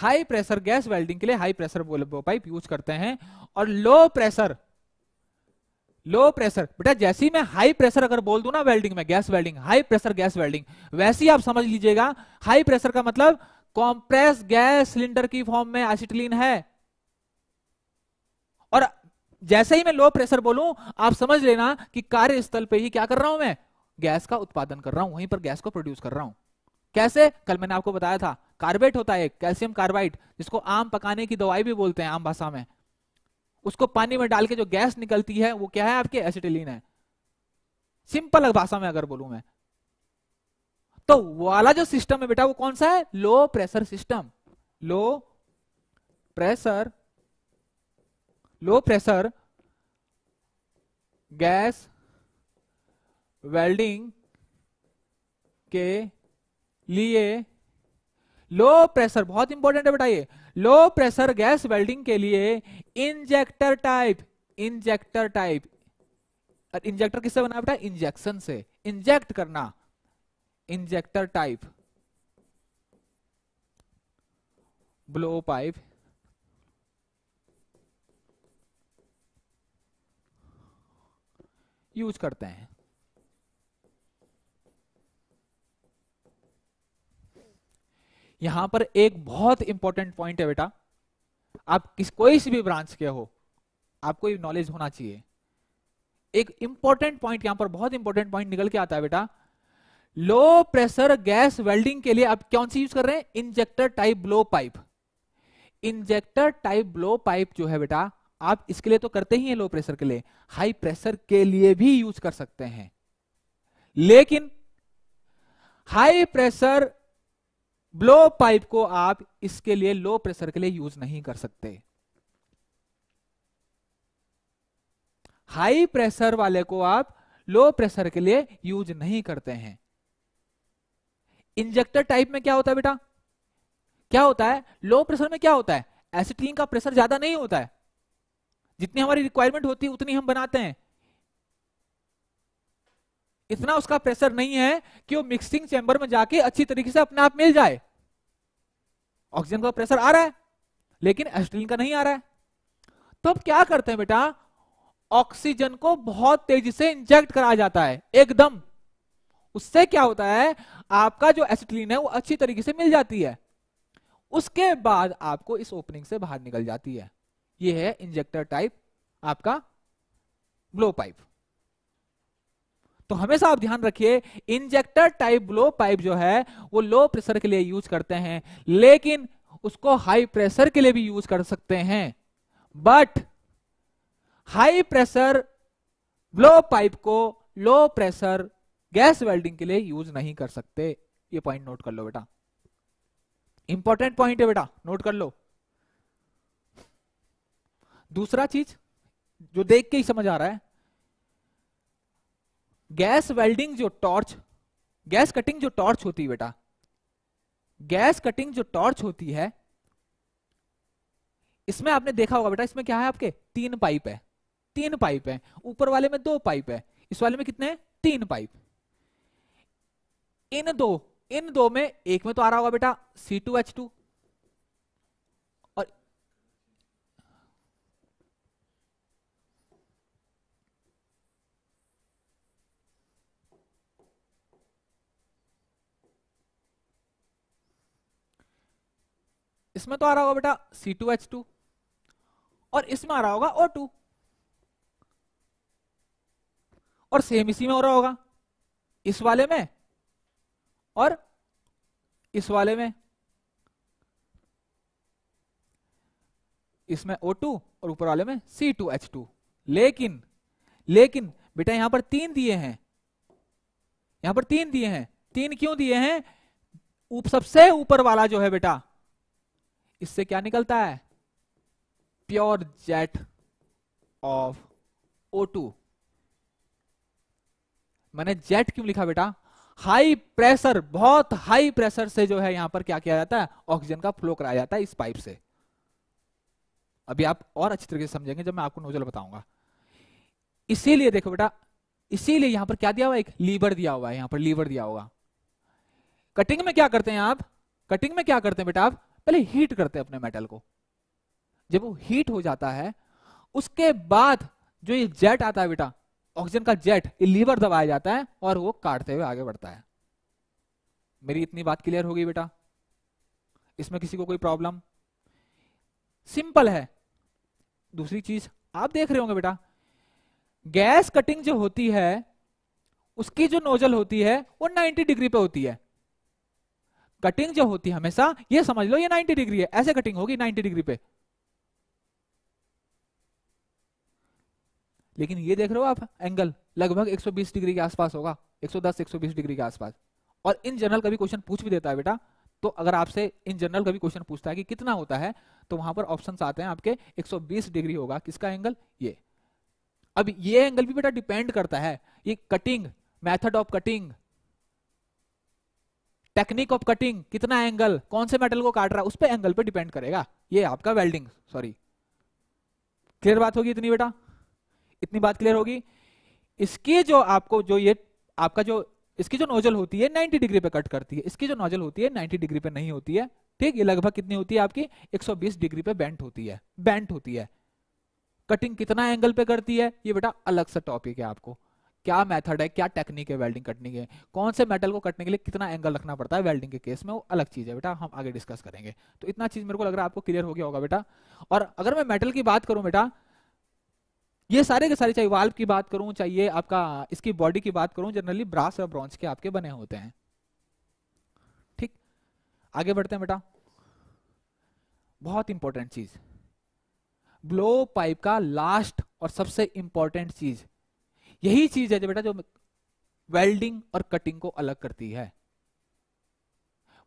हाई प्रेशर गैस वेल्डिंग के लिए हाई प्रेशर पाइप यूज करते हैं और लो प्रेशर लो प्रेशर बेटा जैसे ही मैं हाई प्रेशर अगर बोल दू ना वेल्डिंग में gas welding high pressure gas welding वैसे ही आप समझ लीजिएगा हाई प्रेशर का मतलब कॉम्प्रेस गैस सिलेंडर की फॉर्म में एसिटिलीन है और जैसे ही मैं लो प्रेशर बोलूं आप समझ लेना कि कार्यस्थल पे ही क्या कर रहा हूं मैं गैस का उत्पादन कर रहा हूं वहीं पर गैस को प्रोड्यूस कर रहा हूं कैसे कल मैंने आपको बताया था कार्बेट होता है कैल्शियम कार्बाइट जिसको आम पकाने की दवाई भी बोलते हैं आम भाषा में उसको पानी में डाल के जो गैस निकलती है वो क्या है आपके एसिटिलीन है सिंपल भाषा में अगर बोलू मैं तो वाला जो सिस्टम है बेटा वो कौन सा है low pressure system low pressure low pressure gas welding के लिए लो प्रेशर बहुत इंपॉर्टेंट है बेटा ये लो प्रेशर गैस वेल्डिंग के लिए injector type injector type injector किससे बना बेटा इंजेक्शन से इंजेक्ट करना injector type blow pipe use करते हैं यहां पर एक बहुत इंपॉर्टेंट पॉइंट है बेटा आप किस कोई सी भी ब्रांच के हो आपको नॉलेज होना चाहिए एक इंपॉर्टेंट पॉइंट यहां पर बहुत इंपॉर्टेंट पॉइंट निकल के आता है बेटा लो प्रेशर गैस वेल्डिंग के लिए आप कौन सी यूज कर रहे हैं injector type blow pipe injector type blow pipe जो है बेटा आप इसके लिए तो करते ही हैं लो प्रेशर के लिए हाई प्रेशर के लिए भी यूज कर सकते हैं लेकिन हाई प्रेशर ब्लो पाइप को आप इसके लिए लो प्रेशर के लिए यूज नहीं कर सकते हाई प्रेशर वाले को आप लो प्रेशर के लिए यूज नहीं करते हैं इंजेक्टर टाइप में क्या होता है बेटा क्या होता है लो प्रेशर में क्या होता है एसिटीन का प्रेशर ज्यादा नहीं होता है जितनी हमारी रिक्वायरमेंट होती है उतनी हम बनाते हैं इतना उसका प्रेशर नहीं है कि वो मिक्सिंग चेंबर में जाके अच्छी तरीके से अपने आप मिल जाए ऑक्सीजन का प्रेशर आ रहा है लेकिन एस्ट्रीन का नहीं आ रहा है तो अब क्या करते हैं बेटा ऑक्सीजन को बहुत तेजी से इंजेक्ट कराया जाता है एकदम उससे क्या होता है आपका जो एसिटिलीन है वो अच्छी तरीके से मिल जाती है उसके बाद आपको इस ओपनिंग से बाहर निकल जाती है ये है इंजेक्टर टाइप आपका ब्लो पाइप तो हमेशा आप ध्यान रखिए इंजेक्टर टाइप ब्लो पाइप जो है वो लो प्रेशर के लिए यूज करते हैं लेकिन उसको हाई प्रेशर के लिए भी यूज कर सकते हैं but high pressure blow pipe को लो प्रेशर गैस वेल्डिंग के लिए यूज नहीं कर सकते ये पॉइंट नोट कर लो बेटा इंपॉर्टेंट पॉइंट है बेटा नोट कर लो दूसरा चीज जो देख के ही समझ आ रहा है गैस वेल्डिंग जो टॉर्च गैस कटिंग जो टॉर्च होती है बेटा गैस कटिंग जो टॉर्च होती है इसमें आपने देखा होगा बेटा इसमें क्या है आपके तीन पाइप है तीन पाइप है ऊपर वाले में दो पाइप है इस वाले में कितने हैं तीन पाइप इन दो इन दो में एक में तो आ रहा होगा बेटा सी टू एच टू इसमें तो आ रहा होगा बेटा सी टू एच टू और इसमें आ रहा होगा ओ टू और सेम इसी में हो रहा होगा इस वाले में और इस वाले में इसमें O2 और ऊपर वाले में C2H2 लेकिन लेकिन बेटा यहां पर तीन दिए हैं यहां पर तीन दिए हैं तीन क्यों दिए हैं उप सबसे ऊपर वाला जो है बेटा इससे क्या निकलता है प्योर जेट ऑफ O2 मैंने जेट क्यों लिखा बेटा हाई प्रेशर बहुत हाई प्रेशर से जो है यहां पर क्या किया जाता है ऑक्सीजन का फ्लो कराया जाता है इस पाइप से अभी आप और अच्छी तरीके से समझेंगे जब मैं आपको नोजल बताऊंगा इसीलिए देखो बेटा इसीलिए यहां पर क्या दिया हुआ एक लीवर दिया हुआ है यहां पर लीवर दिया होगा कटिंग में क्या करते हैं आप कटिंग में क्या करते हैं बेटा आप पहले हीट करते हैं अपने मेटल को जब वो हीट हो जाता है उसके बाद जो ये जेट आता है बेटा ऑक्सीजन का जेट लीवर दबाया जाता है और वो काटते हुए आगे बढ़ता है मेरी इतनी बात क्लियर हो गई बेटा इसमें किसी को कोई प्रॉब्लम सिंपल है दूसरी चीज आप देख रहे होंगे बेटा गैस कटिंग जो होती है उसकी जो नोजल होती है वो 90 डिग्री पे होती है कटिंग जो होती है हमेशा ये समझ लो ये 90 डिग्री है ऐसे कटिंग होगी 90 डिग्री पे लेकिन ये देख रहे हो आप एंगल लगभग 120 डिग्री के आसपास होगा 110 120 डिग्री के आसपास और इन जनरल कभी क्वेश्चन पूछ भी देता है बेटा तो अगर आपसे इन जनरल कभी क्वेश्चन पूछता है कि कितना होता है तो वहां पर ऑप्शन आते हैं आपके एक डिग्री होगा किसका एंगल ये अब ये एंगल भी बेटा डिपेंड करता है ये cutting method of cutting technique of cutting कितना एंगल कौन से मेटल को काट रहा है उस पर एंगल पे डिपेंड करेगा ये आपका वेल्डिंग सॉरी क्लियर बात होगी इतनी बेटा इतनी बात क्लियर होगी इसकी जो आपको जो ये आपका जो इसकी जो नोजल होती है नाइनटी डिग्री पे कट करती है इसकी जो नोजल होती है नाइनटी डिग्री पे नहीं होती है ठीक ये लगभग कितनी होती है आपकी एक डिग्री पे बेंट होती है बेंट होती है कटिंग कितना एंगल पे करती है ये बेटा अलग सा टॉपिक है आपको क्या मेथड है क्या टेक्निक है वेल्डिंग कटने के कौन से मेटल को कटने के लिए कितना एंगल रखना पड़ता है वेल्डिंग के केस में वो अलग चीज़ है बेटा हम आगे डिस्कस करेंगे तो इतना चीज़ मेरे को लग रहा है आपको क्लियर हो गया होगा बेटा और अगर मैं मेटल की बात करूं बेटा ये सारे के सारे चाहे वाल्व की बात करूं चाहिए आपका इसकी बॉडी की बात करूं जनरली ब्रास और ब्रॉन्ज के आपके बने होते हैं ठीक आगे बढ़ते हैं बेटा बहुत इंपॉर्टेंट चीज ब्लो पाइप का लास्ट और सबसे इंपॉर्टेंट चीज यही चीज है जो बेटा जो वेल्डिंग और कटिंग को अलग करती है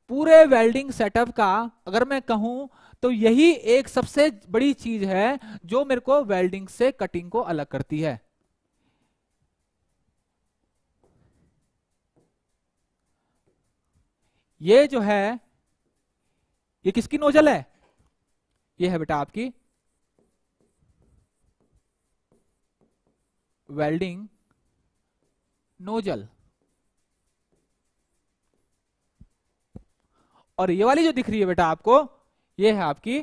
पूरे वेल्डिंग सेटअप का अगर मैं कहूं तो यही एक सबसे बड़ी चीज है जो मेरे को वेल्डिंग से कटिंग को अलग करती है ये जो है ये किसकी नोजल है ये है बेटा आपकी वेल्डिंग नोजल और ये वाली जो दिख रही है बेटा आपको ये है आपकी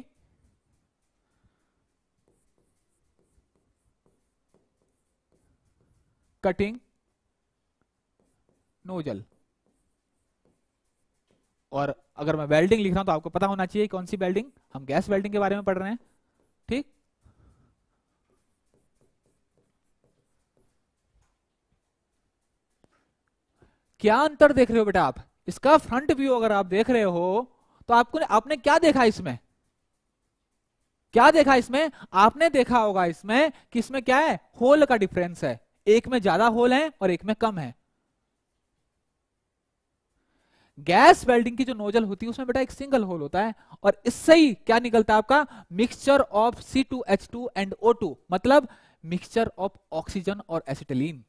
कटिंग नोजल और अगर मैं वेल्डिंग लिख रहा हूं तो आपको पता होना चाहिए कौन सी वेल्डिंग हम गैस वेल्डिंग के बारे में पढ़ रहे हैं ठीक क्या अंतर देख रहे हो बेटा आप इसका फ्रंट व्यू अगर आप देख रहे हो तो आपको आपने क्या देखा इसमें क्या देखा इसमें आपने देखा होगा इसमें कि इसमें क्या है होल का डिफरेंस है एक में ज्यादा होल है और एक में कम है गैस वेल्डिंग की जो नोजल होती है उसमें बेटा एक सिंगल होल होता है और इससे ही क्या निकलता है आपका mixture of C two H two and O two मतलब मिक्सचर ऑफ ऑक्सीजन और एसिटिलीन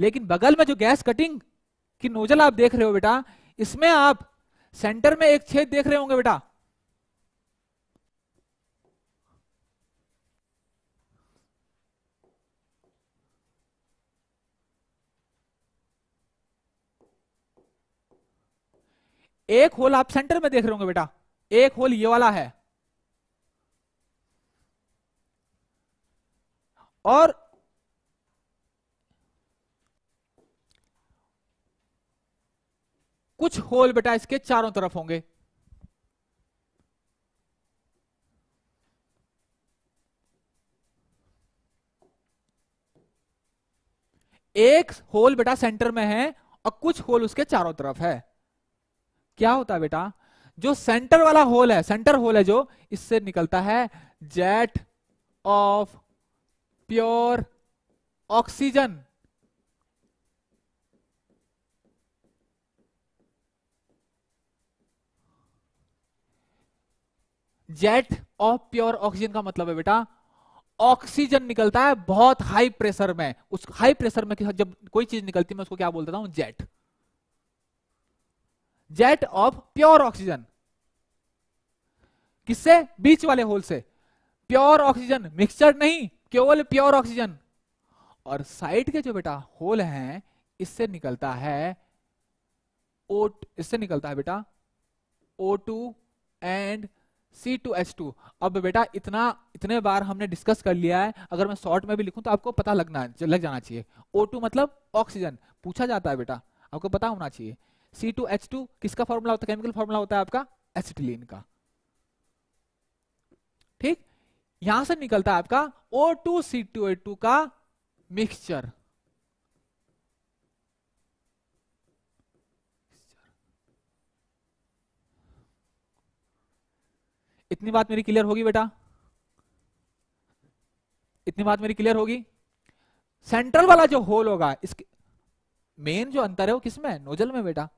लेकिन बगल में जो गैस कटिंग की नोजल आप देख रहे हो बेटा इसमें आप सेंटर में एक छेद देख रहे होंगे बेटा एक होल आप सेंटर में देख रहे होंगे बेटा एक होल ये वाला है और कुछ होल बेटा इसके चारों तरफ होंगे एक होल बेटा सेंटर में है और कुछ होल उसके चारों तरफ है क्या होता है बेटा जो सेंटर वाला होल है सेंटर होल है जो इससे निकलता है jet of pure oxygen jet of pure oxygen का मतलब है बेटा ऑक्सीजन निकलता है बहुत हाई प्रेशर में उस हाई प्रेशर में जब कोई चीज निकलती है मैं उसको क्या बोल देता हूं jet jet of pure oxygen किससे बीच वाले होल से प्योर ऑक्सीजन मिक्सचर नहीं केवल प्योर ऑक्सीजन और साइड के जो बेटा होल हैं इससे निकलता है ओ इससे निकलता है बेटा ओ टू एंड C2H2 अब बेटा इतना इतने बार हमने डिस्कस कर लिया है अगर मैं शॉर्ट में भी लिखूं तो आपको पता लगना लग जाना चाहिए O2 मतलब ऑक्सीजन पूछा जाता है बेटा आपको पता होना चाहिए C2H2 किसका फॉर्मूला होता है केमिकल फॉर्मूला होता है आपका एसिटिलीन का ठीक यहां से निकलता है आपका O2 C2H2 का मिक्सचर इतनी बात मेरी क्लियर होगी बेटा इतनी बात मेरी क्लियर होगी सेंट्रल वाला जो होल होगा इसके मेन जो अंतर है वो किसमें नोजल में बेटा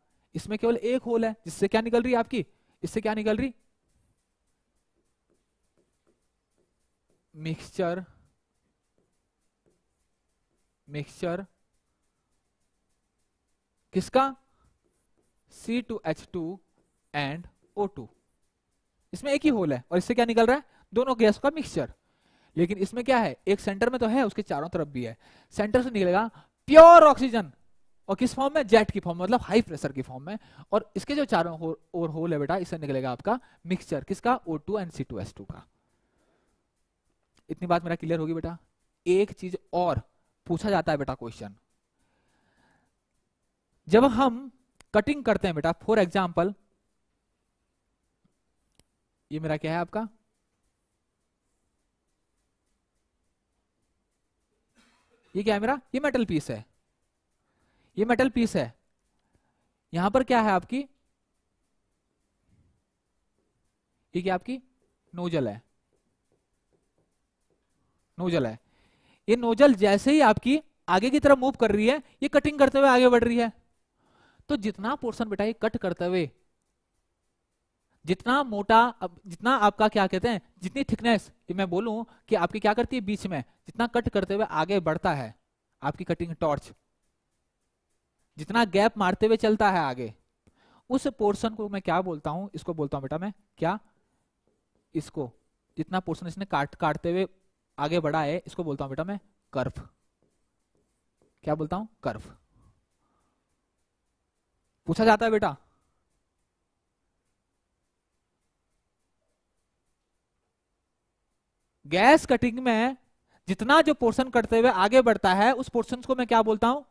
इसमें केवल एक होल है जिससे क्या निकल रही है आपकी इससे क्या निकल रही मिक्सचर मिक्सचर किसका C two H two and O two इसमें एक ही होल है और इससे क्या निकल रहा है दोनों गैस का मिक्सचर लेकिन इसमें क्या है एक सेंटर में तो है उसके चारों तरफ भी है सेंटर से निकलेगा प्योर ऑक्सीजन और किस फॉर्म में जेट की फॉर्म मतलब हाई प्रेशर की फॉर्म में और इसके जो चारों ओर होल है बेटा इससे निकलेगा आपका मिक्सचर किसका O two and C two S two का इतनी बात मेरा क्लियर होगी बेटा एक चीज और पूछा जाता है बेटा क्वेश्चन जब हम कटिंग करते हैं बेटा फॉर एग्जाम्पल ये मेरा क्या है आपका ये क्या है मेरा ये मेटल पीस है ये मेटल पीस है यहां पर क्या है आपकी ये क्या आपकी नोजल है नोजल है ये नोजल जैसे ही आपकी आगे की तरफ मूव कर रही है ये कटिंग करते हुए आगे बढ़ रही है तो जितना पोर्शन बेटा ये कट करते हुए जितना मोटा जितना आपका क्या कहते हैं जितनी थिकनेस मैं बोलूं कि आपकी क्या करती है बीच में जितना कट करते हुए आगे बढ़ता है आपकी कटिंग टॉर्च जितना गैप मारते हुए चलता है आगे उस पोर्शन को मैं क्या बोलता हूं इसको बोलता हूं बेटा मैं क्या इसको जितना पोर्शन इसने काट काटते हुए आगे बढ़ा है इसको बोलता हूं बेटा मैं कर्फ क्या बोलता हूं कर्फ पूछा जाता है बेटा गैस कटिंग में जितना जो पोर्शन कटते हुए आगे बढ़ता है उस पोर्शन को मैं क्या बोलता हूं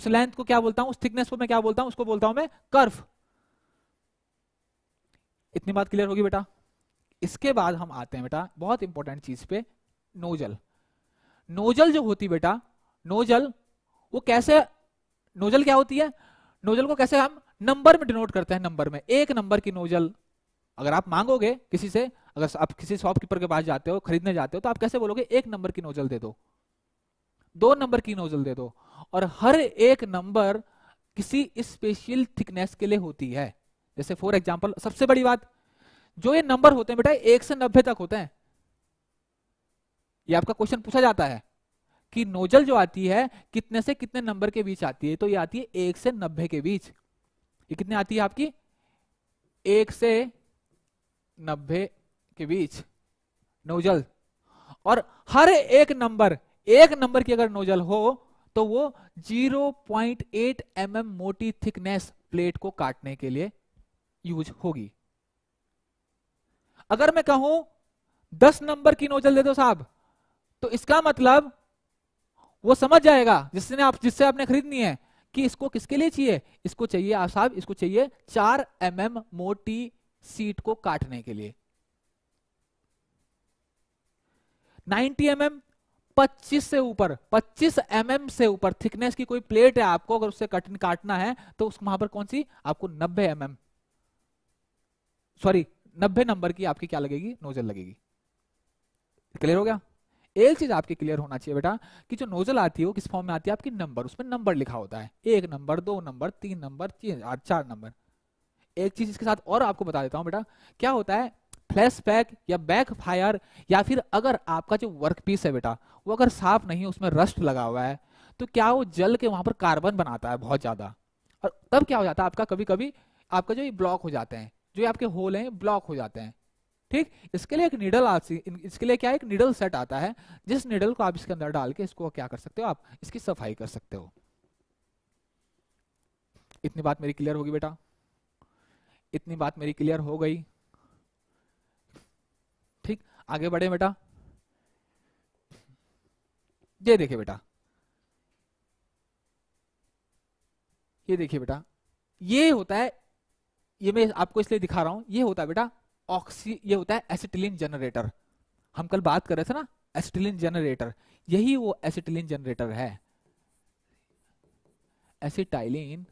उस लेंथ को क्या बोलता हूं उस थिकनेस को मैं क्या बोलता हूं उसको बोलता हूं मैं कर्फ इतनी बात क्लियर होगी बेटा इसके बाद हम आते हैं बेटा बहुत इंपॉर्टेंट चीज पे नोजल नोजल जो होती बेटा नोजल वो कैसे नोजल क्या होती है नोजल को कैसे हम नंबर में डिनोट करते हैं नंबर में एक नंबर की नोजल अगर आप मांगोगे किसी से अगर आप किसी शॉपकीपर के पास जाते हो खरीदने जाते हो तो आप कैसे बोलोगे एक नंबर की नोजल दे दो दो नंबर की नोजल दे दो और हर एक नंबर किसी स्पेशल थिकनेस के लिए होती है जैसे फॉर एग्जाम्पल सबसे बड़ी बात जो ये नंबर होते हैं बेटा एक से नब्बे तक होते हैं ये आपका क्वेश्चन पूछा जाता है कि नोजल जो आती है कितने से कितने नंबर के बीच आती है तो ये आती है एक से नब्बे के बीच ये कितने आती है आपकी एक से नब्बे के बीच नोजल और हर एक नंबर एक नंबर की अगर नोजल हो तो वो 0.8 पॉइंट mm मोटी थिकनेस प्लेट को काटने के लिए यूज होगी अगर मैं कहूं 10 नंबर की नोजल दे दो साहब तो इसका मतलब वो समझ जाएगा जिसने आप जिससे आपने खरीदनी है कि इसको किसके लिए चाहिए इसको चाहिए आप साहब इसको चाहिए चार एम mm मोटी सीट को काटने के लिए 90 एम mm 25 से ऊपर 25 एम mm से ऊपर थिकनेस की कोई प्लेट है आपको अगर उससे कट काटना है तो उस वहां पर कौन सी आपको 90 एम mm, सॉरी 90 नंबर की आपकी क्या लगेगी नोजल लगेगी क्लियर हो गया एक चीज आपके क्लियर होना चाहिए बेटा कि जो नोजल आती है वो किस फॉर्म में आती है आपकी नंबर उसमें नंबर लिखा होता है एक नंबर दो नंबर तीन नंबर चार नंबर एक चीज इसके साथ और आपको बता देता हूं बेटा क्या होता है फ्लैश बैक या बैक फायर या फिर अगर आपका जो वर्क पीस है बेटा वो अगर साफ नहीं उसमें रस्ट लगा हुआ है तो क्या वो जल के वहां पर कार्बन बनाता है बहुत ज्यादा और तब क्या हो जाता है आपका कभी कभी आपका जो ये ब्लॉक हो जाते हैं जो ये आपके होल हैं ब्लॉक हो जाते हैं ठीक इसके लिए एक निडल आती इसके लिए क्या एक निडल सेट आता है जिस निडल को आप इसके अंदर डाल के इसको क्या कर सकते हो आप इसकी सफाई कर सकते हो इतनी बात मेरी क्लियर होगी बेटा इतनी बात मेरी क्लियर हो गई ठीक आगे बढ़े बेटा ये देखिए बेटा ये देखिए बेटा ये होता है ये मैं आपको इसलिए दिखा रहा हूं ये होता है बेटा ऑक्सी ये होता है एसिटिलिन जनरेटर हम कल बात कर रहे थे ना एसिटिलिन जनरेटर यही वो एसिटिलिन जनरेटर है एसिटाइलिन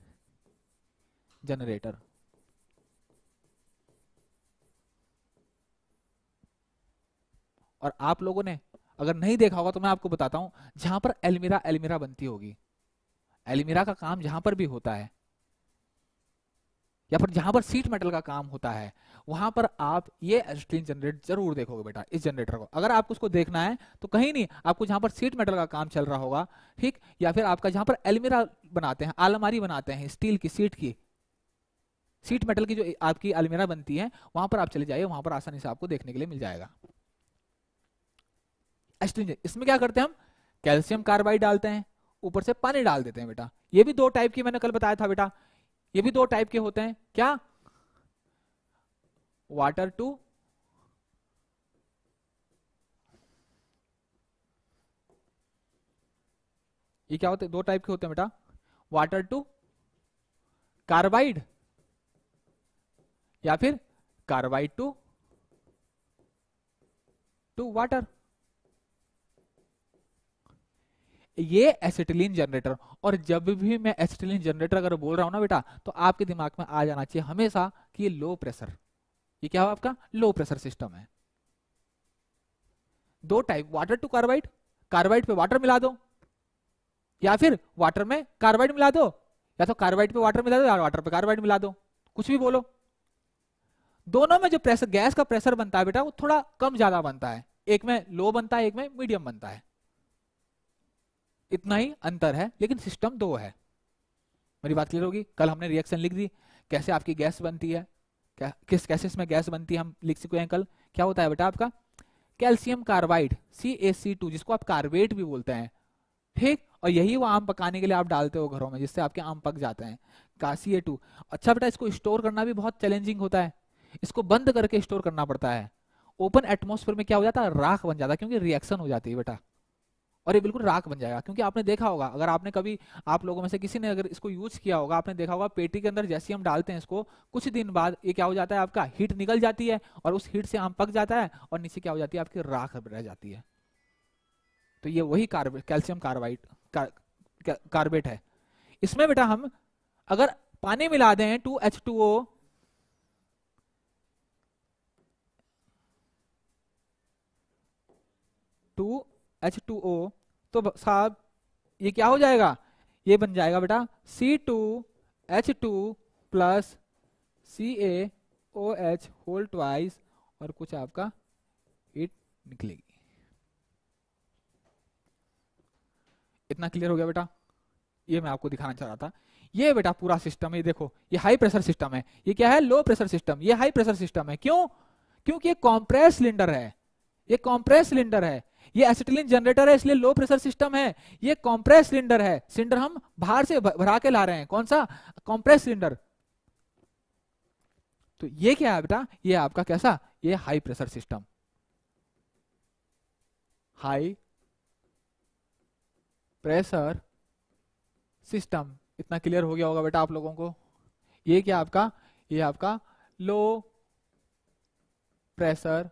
जनरेटर और आप लोगों ने अगर नहीं देखा होगा तो मैं आपको बताता हूं जहां पर एलमिरा एलमिरा बनती होगी एलमिरा का काम जहां पर भी होता है या पर जहां पर सीट मेटल का काम होता है वहां पर आप ये एस्ट्रीन जनरेट जरूर देखोगे बेटा इस जनरेटर को अगर आपको उसको देखना है तो कहीं नहीं आपको जहां पर सीट मेटल का काम चल रहा होगा ठीक या फिर आपका जहां पर एलमिरा बनाते हैं आलमारी बनाते हैं स्टील की सीट की सीट मेटल की जो आपकी अलमीरा बनती है वहां पर आप चले जाइए वहां पर आसानी से आपको देखने के लिए मिल जाएगा एस्ट्रिंजेंट इसमें क्या करते हैं हम कैल्शियम कार्बाइड डालते हैं ऊपर से पानी डाल देते हैं बेटा ये भी दो टाइप की मैंने कल बताया था बेटा ये भी दो टाइप के होते हैं क्या वाटर टू ये क्या होते हैं दो टाइप के होते हैं बेटा वाटर टू कार्बाइड या फिर कार्बाइड टू टू वाटर ये एसिटिलीन जनरेटर और जब भी मैं एसिटिलीन जनरेटर अगर बोल रहा हूं ना बेटा तो आपके दिमाग में आ जाना चाहिए हमेशा कि ये लो प्रेशर ये क्या हो आपका लो प्रेशर सिस्टम है दो type water to carbide carbide पे वाटर मिला दो या फिर वाटर में कार्बाइड मिला दो या तो कार्बाइड पे वाटर मिला दो या वाटर पे कार्बाइड मिला दो कुछ भी बोलो दोनों में जो प्रेशर गैस का प्रेशर बनता है बेटा वो थोड़ा कम ज्यादा बनता है एक में लो बनता है एक में मीडियम बनता है इतना ही अंतर है लेकिन सिस्टम दो है मेरी बात क्लियर होगी कल हमने रिएक्शन लिख दी कैसे आपकी गैस बनती है क्या किस कैसे इसमें गैस बनती है हम लिख सकते हैं कल क्या होता है बेटा आपका कैल्शियम कार्बाइड CaC2 जिसको आप कार्बेट भी बोलते हैं ठीक और यही वो आम पकाने के लिए आप डालते हो घरों में जिससे आपके आम पक जाते हैं कासी टू अच्छा बेटा इसको स्टोर करना भी बहुत चैलेंजिंग होता है इसको बंद करके स्टोर करना पड़ता है ओपन एटमोस्फेयर में क्या हो जाता है राख बन जाता है क्योंकि रिएक्शन हो जाती है बेटा और ये बिल्कुल राख बन जाएगा क्योंकि आपने देखा होगा अगर आपने कभी आप लोगों में से किसी ने अगर इसको यूज किया होगा आपने देखा होगा पेटी के अंदर जैसे हम डालते हैं इसको कुछ दिन बाद ये क्या हो जाता है आपका हीट निकल जाती है और उस हीट से आम पक जाता है और नीचे क्या हो जाती है आपकी राख रह जाती है तो ये वही कार्बेट कैल्शियम कार्बाइट कार्बेट है इसमें बेटा हम अगर पानी मिला दें two H two O two H two O तो साहब ये क्या हो जाएगा ये बन जाएगा बेटा C two H two plus C A O H whole twice और कुछ आपका इट निकलेगी इतना क्लियर हो गया बेटा ये मैं आपको दिखाना चाह रहा था ये बेटा पूरा सिस्टम है देखो ये हाई प्रेशर सिस्टम है ये क्या है लो प्रेशर सिस्टम ये हाई प्रेशर सिस्टम है क्यों क्योंकि ये कॉम्प्रेस सिलेंडर है ये कॉम्प्रेस सिलेंडर है ये एसिटिलिन जनरेटर है इसलिए लो प्रेशर सिस्टम है ये कॉम्प्रेस सिलेंडर है सिलेंडर हम बाहर से भरा के ला रहे हैं कौन सा कॉम्प्रेस सिलेंडर तो ये क्या है बेटा ये आपका कैसा ये high pressure system high pressure system इतना क्लियर हो गया होगा बेटा आप लोगों को ये क्या आपका ये आपका लो प्रेशर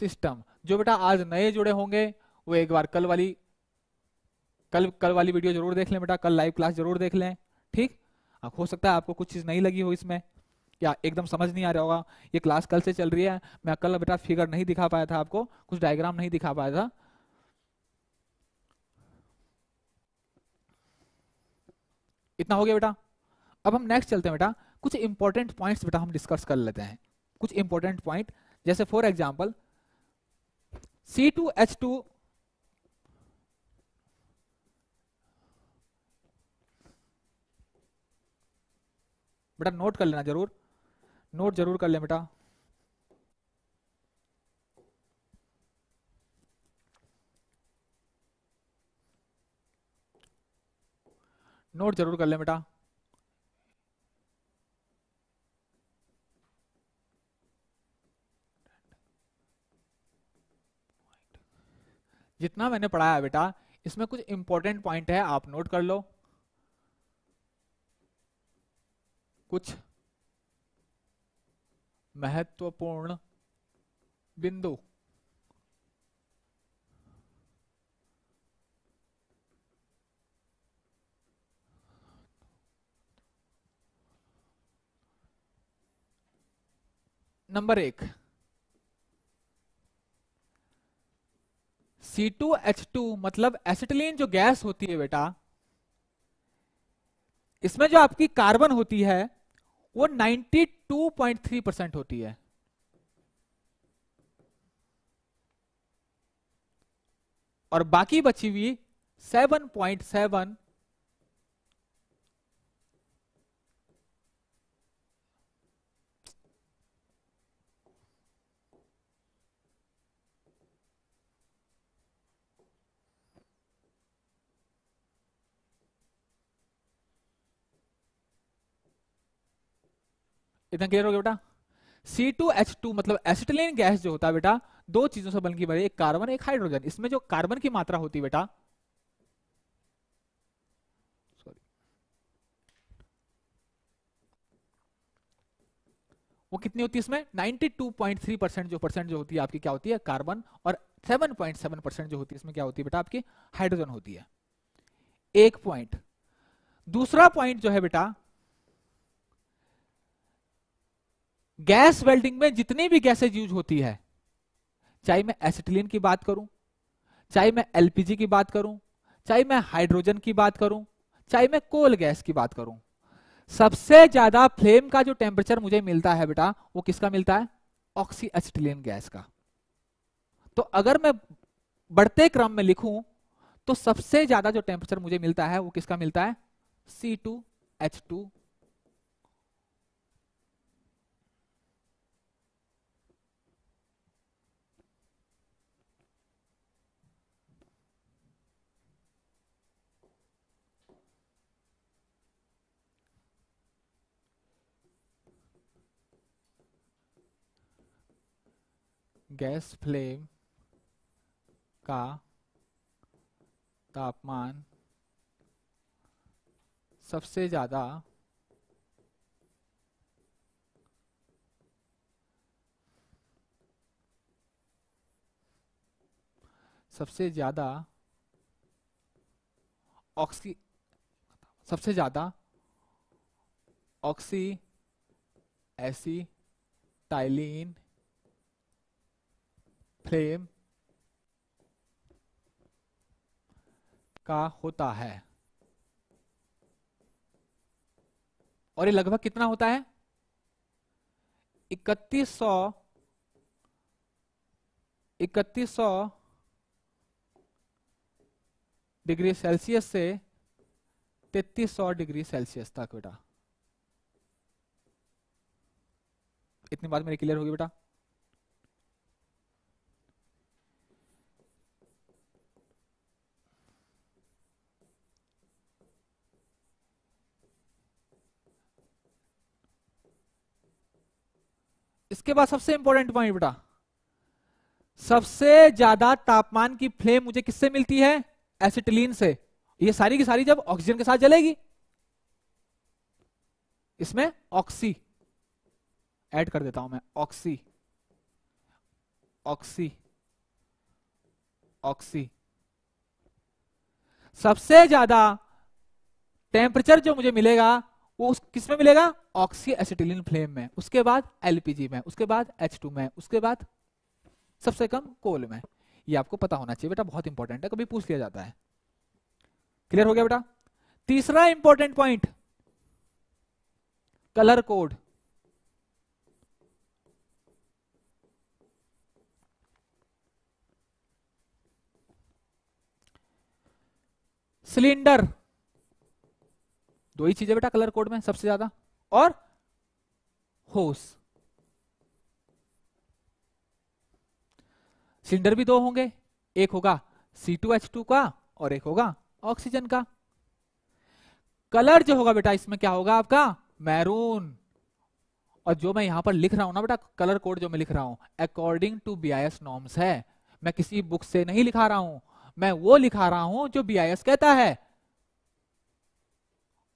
सिस्टम जो बेटा आज नए जुड़े होंगे वो एक बार कल वाली कल कल वाली वीडियो जरूर देख लें बेटा कल लाइव क्लास जरूर देख लें ठीक अब हो सकता है आपको कुछ चीज़ नहीं लगी हो इसमें या एकदम समझ नहीं आ रहा होगा ये क्लास कल से चल रही है मैं कल बेटा फिगर नहीं दिखा पाया था आपको कुछ डायग्राम नहीं दिखा पाया था इतना हो गया बेटा अब हम नेक्स्ट चलते हैं बेटा कुछ इंपॉर्टेंट पॉइंट्स बेटा हम डिस्कस कर लेते हैं कुछ इंपॉर्टेंट पॉइंट जैसे for example C two H two बेटा नोट कर लेना जरूर नोट जरूर कर ले बेटा नोट जरूर कर ले बेटा जितना मैंने पढ़ाया बेटा इसमें कुछ इंपॉर्टेंट पॉइंट है आप नोट कर लो कुछ महत्वपूर्ण बिंदु नंबर एक C2H2 मतलब एसिटिलीन जो गैस होती है बेटा इसमें जो आपकी कार्बन होती है वो 92.3 परसेंट होती है और बाकी बची हुई 7.7 इतना क्लियर हो गया बेटा टू मतलब एसिटिलीन गैस जो होता है बेटा दो चीजों से बनकी बनी एक कार्बन एक हाइड्रोजन इसमें जो कार्बन की मात्रा होती है बेटा सॉरी वो कितनी होती है इसमें 92.3 परसेंट जो परसेंट जो होती है आपकी क्या होती है कार्बन और 7.7 परसेंट जो होती है इसमें क्या होती है बेटा आपकी हाइड्रोजन होती है एक पॉइंट दूसरा पॉइंट जो है बेटा गैस वेल्डिंग में जितनी भी गैसेज यूज होती है चाहे मैं एसिटिलीन की बात करूं चाहे मैं एलपीजी की बात करूं चाहे मैं हाइड्रोजन की बात करूं चाहे मैं कोल गैस की बात करूं सबसे ज्यादा फ्लेम का जो टेम्परेचर मुझे मिलता है बेटा वो किसका मिलता है ऑक्सी एसिटिलीन गैस का तो अगर मैं बढ़ते क्रम में लिखूं तो सबसे ज्यादा जो टेम्परेचर मुझे मिलता है वो किसका मिलता है C two H two gas flame का तापमान सबसे ज़्यादा सबसे ज़्यादा ऑक्सी सबसे ज़्यादा ऑक्सी एसी टाइलिन फ्लेम का होता है और ये लगभग कितना होता है इकतीस सौ इकतीस सौ डिग्री सेल्सियस से तेतीस सौ डिग्री सेल्सियस तक बेटा इतनी बात मेरी क्लियर होगी बेटा इसके बाद सबसे इंपॉर्टेंट पॉइंट बेटा सबसे ज्यादा तापमान की फ्लेम मुझे किससे मिलती है एसिटिलीन से ये सारी की सारी जब ऑक्सीजन के साथ जलेगी इसमें ऑक्सी ऐड कर देता हूं मैं ऑक्सी ऑक्सी ऑक्सी सबसे ज्यादा टेम्परेचर जो मुझे मिलेगा वो उस किस में मिलेगा ऑक्सी एसिटिलीन फ्लेम में उसके बाद एलपीजी में उसके बाद एच में उसके बाद सबसे कम कोल में ये आपको पता होना चाहिए बेटा बहुत इंपॉर्टेंट है कभी पूछ लिया जाता है क्लियर हो गया बेटा तीसरा important point colour code cylinder दो ही चीजें बेटा कलर कोड में सबसे ज्यादा और होस सिलेंडर भी दो होंगे एक होगा C2H2 का और एक होगा ऑक्सीजन का कलर जो होगा बेटा इसमें क्या होगा आपका मैरून और जो मैं यहां पर लिख रहा हूं ना बेटा कलर कोड जो मैं लिख रहा हूं according to B I S norms है मैं किसी बुक से नहीं लिखा रहा हूं मैं वो लिखा रहा हूं जो बी आई एस कहता है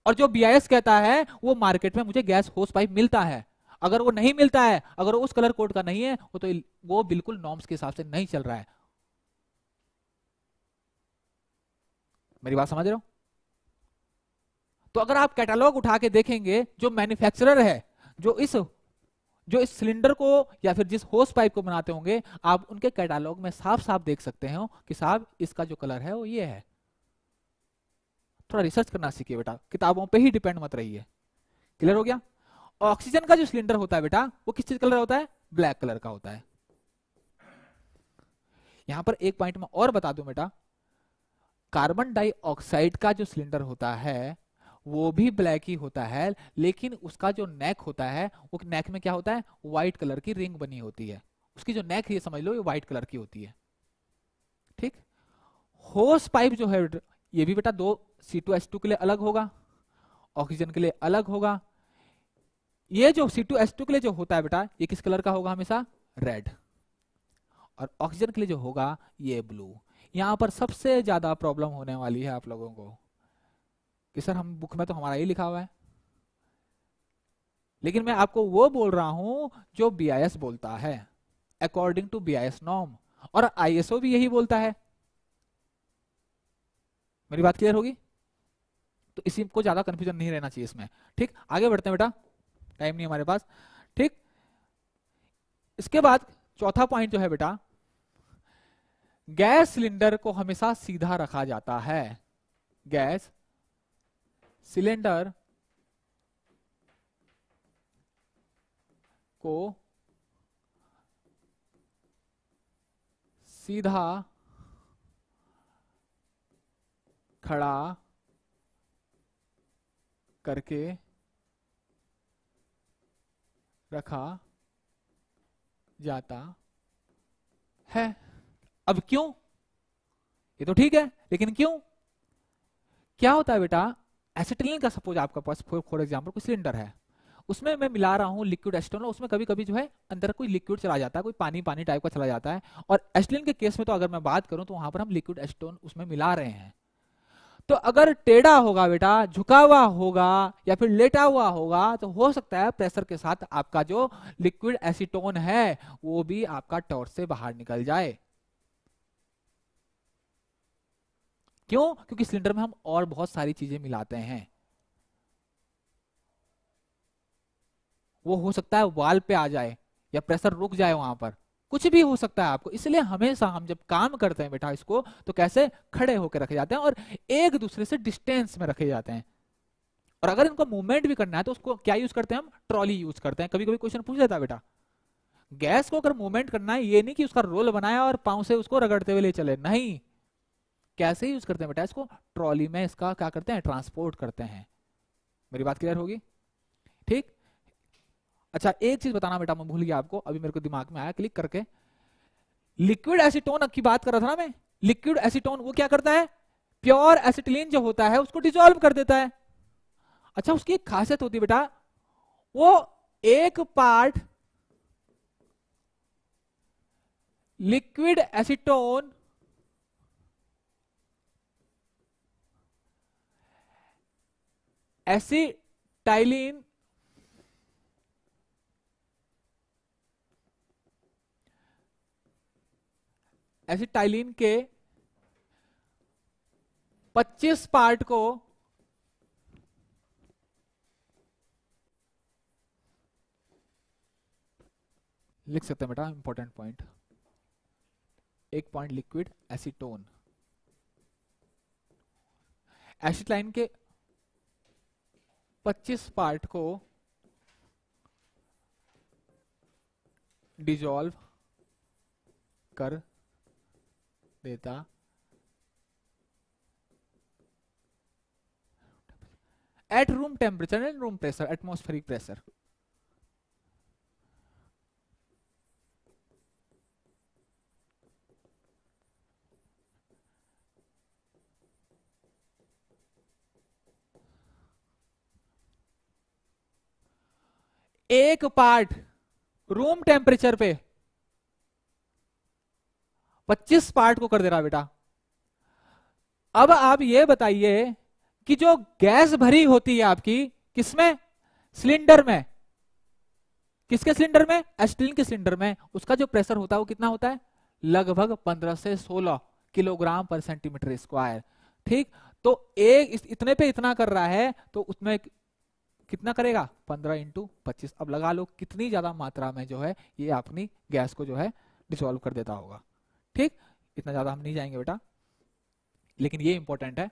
और जो बीआईएस कहता है वो मार्केट में मुझे गैस होस पाइप मिलता है अगर वो नहीं मिलता है अगर उस कलर कोड का नहीं है वो तो वो बिल्कुल नॉर्म्स के हिसाब से नहीं चल रहा है मेरी बात समझ रहे हो तो अगर आप कैटलॉग उठा के देखेंगे जो मैन्युफैक्चरर है जो इस जो इस सिलेंडर को या फिर जिस होस पाइप को बनाते होंगे आप उनके कैटालॉग में साफ साफ देख सकते हो कि साहब इसका जो कलर है वो ये है थोड़ा रिसर्च करना सीखिए बेटा किताबों पे ही डिपेंड मत रहिए क्लियर हो गया ऑक्सीजन का जो सिलेंडर होता है बेटा वो किस चीज कलर होता है ब्लैक कलर का होता है यहां पर एक पॉइंट में और बता दू बेटा कार्बन डाइऑक्साइड का जो सिलेंडर होता है वो भी ब्लैक ही होता है लेकिन उसका जो नेक होता है वो नेक में क्या होता है व्हाइट कलर की रिंग बनी होती है उसकी जो नेक ये समझ लो ये व्हाइट कलर की होती है ठीक होस पाइप जो है ये भी बेटा दो C2H2 के लिए अलग होगा ऑक्सीजन के लिए अलग होगा ये जो C2H2 के लिए जो होता है बेटा ये किस कलर का होगा हमेशा रेड और ऑक्सीजन के लिए जो होगा ये ब्लू यहां पर सबसे ज्यादा प्रॉब्लम होने वाली है आप लोगों को कि सर हम बुक में तो हमारा ही लिखा हुआ है लेकिन मैं आपको वो बोल रहा हूं जो बीआईएस बोलता है अकॉर्डिंग टू बीआईएस नॉर्म और आईएसओ भी यही बोलता है मेरी बात क्लियर होगी तो इसी को ज़्यादा कंफ्यूजन नहीं रहना चाहिए इसमें ठीक आगे बढ़ते हैं बेटा टाइम नहीं हमारे पास ठीक इसके बाद चौथा पॉइंट जो है बेटा गैस सिलेंडर को हमेशा सीधा रखा जाता है गैस सिलेंडर को सीधा खड़ा करके रखा जाता है अब क्यों ये तो ठीक है लेकिन क्यों क्या होता है बेटा एसिटिलीन का सपोज आपका पास फॉर एग्जाम्पल कोई सिलेंडर है उसमें मैं मिला रहा हूँ लिक्विड एस्टोन उसमें कभी कभी जो है अंदर कोई लिक्विड चला जाता है कोई पानी पानी टाइप का चला जाता है और एस्टलिन के केस में तो अगर मैं बात करूँ तो वहां पर हम लिक्विड एस्टोन उसमें मिला रहे हैं तो अगर टेढ़ा होगा बेटा झुका हुआ होगा या फिर लेटा हुआ होगा तो हो सकता है प्रेशर के साथ आपका जो लिक्विड एसीटोन है वो भी आपका टॉर्च से बाहर निकल जाए क्यों क्योंकि सिलेंडर में हम और बहुत सारी चीजें मिलाते हैं वो हो सकता है वाल पे आ जाए या प्रेशर रुक जाए वहां पर कुछ भी हो सकता है आपको इसलिए हमेशा हम जब काम करते हैं बेटा इसको तो कैसे खड़े होकर रखे जाते हैं और एक दूसरे से डिस्टेंस में रखे जाते हैं और अगर इनको मूवमेंट भी करना है तो उसको क्या यूज करते हैं हम ट्रॉली यूज करते हैं कभी कभी क्वेश्चन पूछ लेता है बेटा गैस को अगर मूवमेंट करना है ये नहीं कि उसका रोल बनाया और पांव से उसको रगड़ते हुए ले चले नहीं कैसे यूज करते हैं बेटा इसको ट्रॉली में इसका क्या करते हैं ट्रांसपोर्ट करते हैं मेरी बात क्लियर होगी ठीक अच्छा एक चीज बताना बेटा मैं भूल गया आपको अभी मेरे को दिमाग में आया क्लिक करके लिक्विड एसिटोन की बात कर रहा था ना मैं लिक्विड एसिटोन वो क्या करता है प्योर एसिटिलीन जो होता है उसको डिजोल्व कर देता है अच्छा उसकी एक खासियत होती है बेटा वो एक part liquid acetone acetylene acetylene के 25 पार्ट को लिख सकते हैं बेटा इंपॉर्टेंट पॉइंट एक पॉइंट लिक्विड एसीटोन एसिटाइन के 25 पार्ट को डिजॉल्व कर देता at room temperature and room pressure atmospheric pressure एक पार्ट रूम टेम्परेचर पे 25 पार्ट को कर दे रहा बेटा अब आप यह बताइए कि जो गैस भरी होती है आपकी किसमें सिलेंडर में किसके सिलेंडर में एस्टिलिन के सिलेंडर में उसका जो प्रेशर होता है वो कितना होता है लगभग 15 से 16 किलोग्राम पर सेंटीमीटर स्क्वायर ठीक तो एक इतने पे इतना कर रहा है तो उसमें कितना करेगा 15 इंटू पच्चीस अब लगा लो कितनी ज्यादा मात्रा में जो है ये अपनी गैस को जो है डिसॉल्व कर देता होगा ठीक इतना ज्यादा हम नहीं जाएंगे बेटा लेकिन ये इंपॉर्टेंट है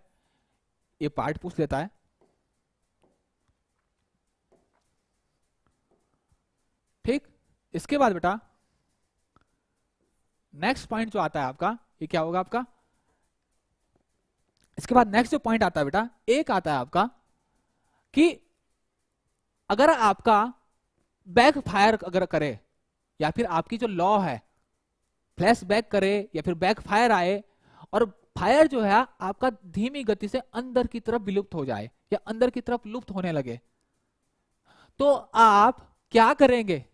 ये पार्ट पूछ लेता है ठीक इसके बाद बेटा नेक्स्ट पॉइंट जो आता है आपका ये क्या होगा आपका इसके बाद नेक्स्ट जो पॉइंट आता है बेटा एक आता है आपका कि अगर आपका बैक फायर अगर करे या फिर आपकी जो लॉ है फ्लैश बैक करे या फिर बैक फायर आए और फायर जो है आपका धीमी गति से अंदर की तरफ विलुप्त हो जाए या अंदर की तरफ लुप्त होने लगे तो आप क्या करेंगे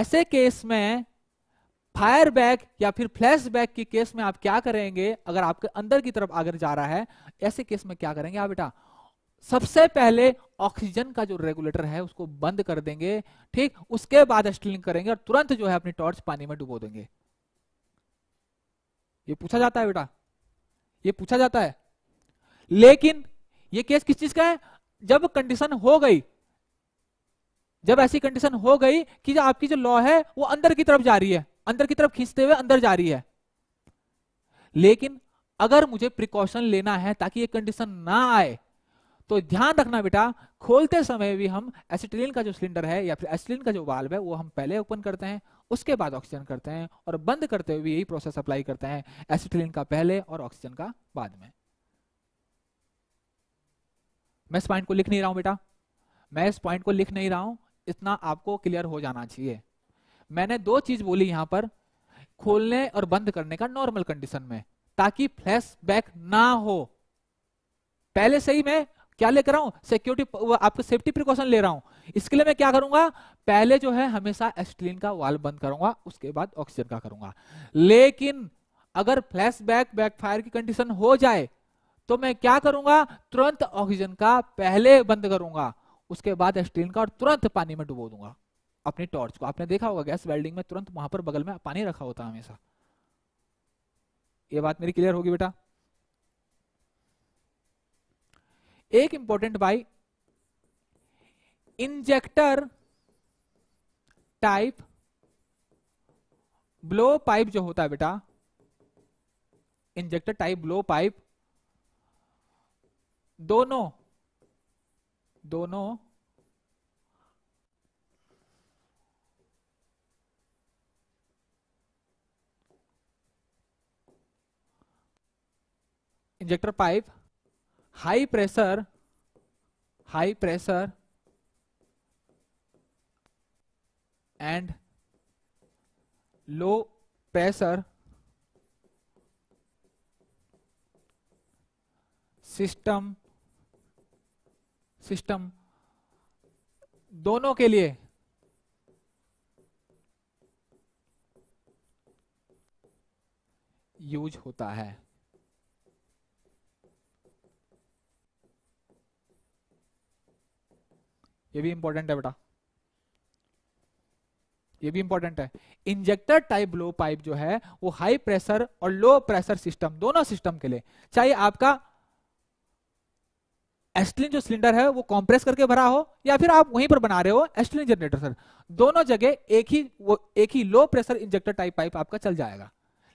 ऐसे केस में फायर बैक या फिर फ्लैश बैक के केस में आप क्या करेंगे अगर आपके अंदर की तरफ आगे जा रहा है ऐसे केस में क्या करेंगे आप बेटा सबसे पहले ऑक्सीजन का जो रेगुलेटर है उसको बंद कर देंगे ठीक उसके बाद स्टीलिंग करेंगे और तुरंत जो है अपनी टॉर्च पानी में डुबो देंगे ये पूछा जाता है बेटा ये पूछा जाता है लेकिन ये केस किस चीज का है जब कंडीशन हो गई जब ऐसी कंडीशन हो गई कि जो आपकी जो लॉ है वो अंदर की तरफ जा रही है अंदर की तरफ खींचते हुए अंदर जा रही है लेकिन अगर मुझे प्रिकॉशन लेना है ताकि ये कंडीशन ना आए तो ध्यान रखना बेटा खोलते समय भी हम एसिटिलीन का जो सिलेंडर है या फिर एसिटिलीन का जो वाल्व है वो हम पहले ओपन करते हैं उसके बाद ऑक्सीजन करते हैं और बंद करते हुए यही प्रोसेस अप्लाई करते हैं एसिटिलीन का पहले और ऑक्सीजन का बाद में मैं इस पॉइंट को लिख नहीं रहा हूं बेटा मैं इस पॉइंट को लिख नहीं रहा हूं इतना आपको क्लियर हो जाना चाहिए मैंने दो चीज बोली यहां पर खोलने और बंद करने का नॉर्मल कंडीशन में ताकि फ्लैश बैक ना हो पहले से ही मैं क्या लेकर आऊं सिक्योरिटी आपको सेफ्टी प्रिकॉशन ले रहा हूं इसके लिए मैं क्या करूंगा पहले जो है हमेशा एस्ट्रीन का वाल बंद करूंगा उसके बाद ऑक्सीजन का करूंगा लेकिन अगर फ्लैश बैक बैकफायर की कंडीशन हो जाए तो मैं क्या करूंगा तुरंत ऑक्सीजन का पहले बंद करूंगा उसके बाद एस्ट्रीन का और तुरंत पानी में डुबो दूंगा अपनी टॉर्च को आपने देखा होगा गैस वेल्डिंग में तुरंत वहां पर बगल में पानी रखा होता है हमेशा ये बात मेरी क्लियर होगी बेटा एक इंपॉर्टेंट भाई इंजेक्टर टाइप ब्लो पाइप जो होता है बेटा इंजेक्टर टाइप ब्लो पाइप दोनों दोनों injector pipe high pressure high pressure and low pressure system system दोनों के लिए यूज होता है ये भी इंपॉर्टेंट है बेटा ये भी इंपॉर्टेंट है इंजेक्टर टाइप ब्लो पाइप जो है वो हाई प्रेशर और लो प्रेशर सिस्टम दोनों सिस्टम के लिए चाहे आपका एस्टलिन जो सिलेंडर है वो कॉम्प्रेस करके भरा हो या फिर आप वहीं पर बना रहे हो एस्टलिन जनरेटर सर दोनों जगह एक ही वो एक ही low pressure injector type pipe आपका चल जाएगा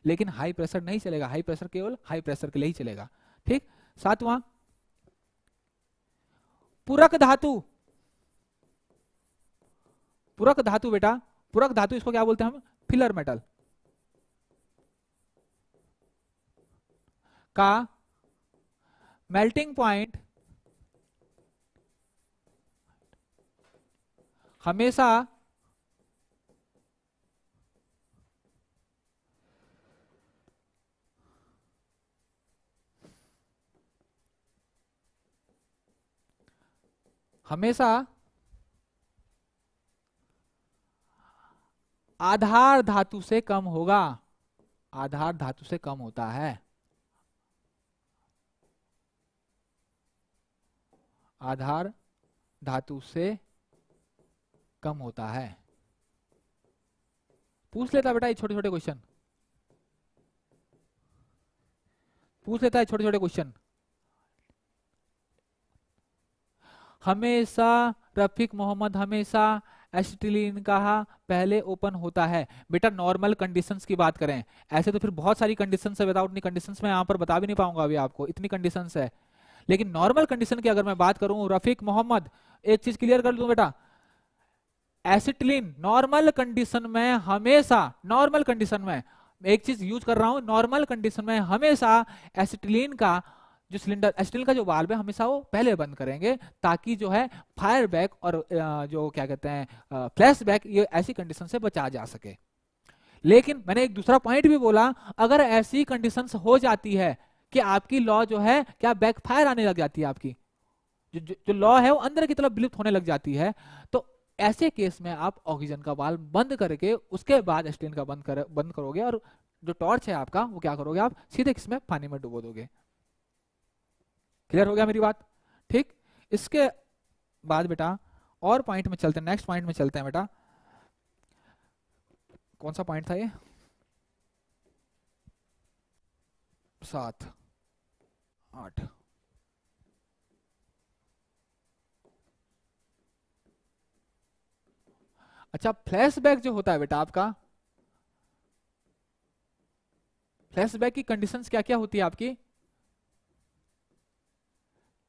लेकिन हाई प्रेशर नहीं चलेगा हाई प्रेशर केवल हाई प्रेशर के लिए ही चलेगा ठीक सातवां पूरक धातु पूरक धातु बेटा पूरक धातु इसको क्या बोलते हैं हम फिलर मेटल का मेल्टिंग पॉइंट हमेशा हमेशा आधार धातु से कम होगा आधार धातु से कम होता है आधार धातु से कम होता है पूछ लेता बेटा ये छोटे छोटे क्वेश्चन पूछ लेता है छोटे छोटे क्वेश्चन हमेशा रफीक मोहम्मद हमेशा एसिटिलीन कहा पहले ओपन होता है बेटा नॉर्मल कंडीशंस की बात करें ऐसे तो फिर बहुत सारी कंडीशंस है विदाउट इतनी कंडीशंस मैं यहाँ पर बता भी नहीं पाऊंगा अभी आपको इतनी कंडीशंस है लेकिन नॉर्मल कंडीशन की अगर मैं बात करूं रफीक मोहम्मद एक चीज क्लियर कर दूं बेटा एसिटिलीन नॉर्मल कंडीशन में हमेशा नॉर्मल कंडीशन में एक चीज यूज कर रहा हूं नॉर्मल कंडीशन में हमेशा एसिटिलीन का जो सिलेंडर स्टील का जो वाल्व है हमेशा वो पहले बंद करेंगे ताकि जो है फायर बैक और जो क्या कहते हैं फ्लैश बैक ये ऐसी कंडीशन से बचा जा सके लेकिन मैंने एक दूसरा पॉइंट भी बोला अगर ऐसी कंडीशन हो जाती है कि आपकी लॉ जो है क्या बैक फायर आने लग जाती है आपकी जो जो, जो लॉ है वो अंदर की तरफ विलुप्त होने लग जाती है तो ऐसे केस में आप ऑक्सीजन का वाल्व बंद करके उसके बाद स्टेन का बंद कर बंद करोगे और जो टॉर्च है आपका वो क्या करोगे आप सीधे इसमें पानी में डुबो दोगे क्लियर हो गया मेरी बात ठीक इसके बाद बेटा और पॉइंट में चलते हैं नेक्स्ट पॉइंट में चलते हैं बेटा कौन सा पॉइंट था ये सात आठ अच्छा फ्लैशबैक जो होता है बेटा आपका फ्लैशबैक की कंडीशंस क्या क्या होती है आपकी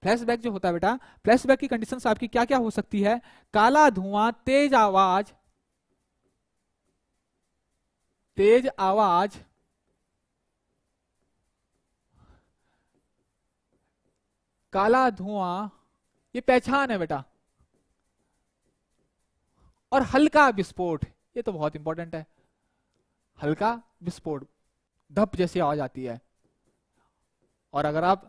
फ्लैशबैक जो होता है बेटा फ्लैशबैक की कंडीशन आपकी क्या क्या हो सकती है काला धुआं तेज आवाज तेज आवाज काला धुआं ये पहचान है बेटा और हल्का विस्फोट ये तो बहुत इंपॉर्टेंट है हल्का विस्फोट धप जैसी आवाज आती है और अगर आप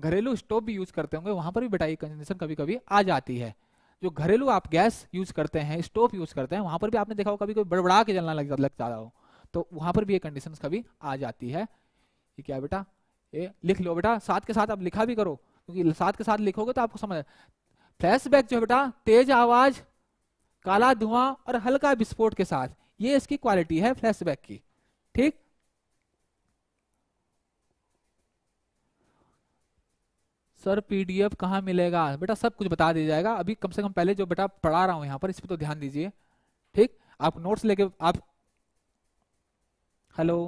घरेलू स्टोव भी यूज करते होंगे वहां पर भी बेटा ये कभी कभी आ जाती है जो घरेलू आप गैस यूज करते हैं स्टोव यूज करते हैं वहां पर भी आपने देखा हो कभी कभी बड़बड़ा के जलना लग लग जाता हो तो वहां पर भी ये कंडीशन कभी आ जाती है ये क्या बेटा ये लिख लो बेटा साथ के साथ आप लिखा भी करो क्योंकि साथ के साथ लिखोगे तो आपको समझ फ्लैशबैक जो है बेटा तेज आवाज काला धुआं और हल्का विस्फोट के साथ ये इसकी क्वालिटी है फ्लैशबैक की ठीक सर पीडीएफ कहाँ मिलेगा बेटा सब कुछ बता दिया जाएगा अभी कम से कम पहले जो बेटा पढ़ा रहा हूँ यहाँ पर इस पर तो ध्यान दीजिए ठीक आप नोट्स लेके आप हेलो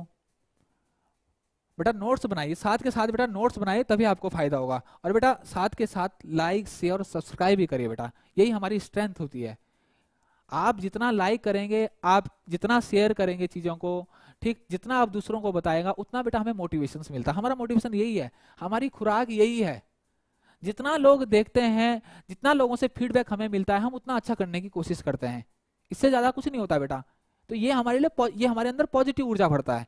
बेटा नोट्स बनाइए साथ के साथ बेटा नोट्स बनाइए तभी आपको फायदा होगा और बेटा साथ के साथ लाइक शेयर और सब्सक्राइब भी करिए बेटा यही हमारी स्ट्रेंथ होती है आप जितना लाइक करेंगे आप जितना शेयर करेंगे चीज़ों को ठीक जितना आप दूसरों को बताएगा उतना बेटा हमें मोटिवेशन मिलता है हमारा मोटिवेशन यही है हमारी खुराक यही है जितना लोग देखते हैं जितना लोगों से फीडबैक हमें मिलता है हम उतना अच्छा करने की कोशिश करते हैं इससे ज़्यादा कुछ नहीं होता बेटा तो ये हमारे लिए ये हमारे अंदर पॉजिटिव ऊर्जा भरता है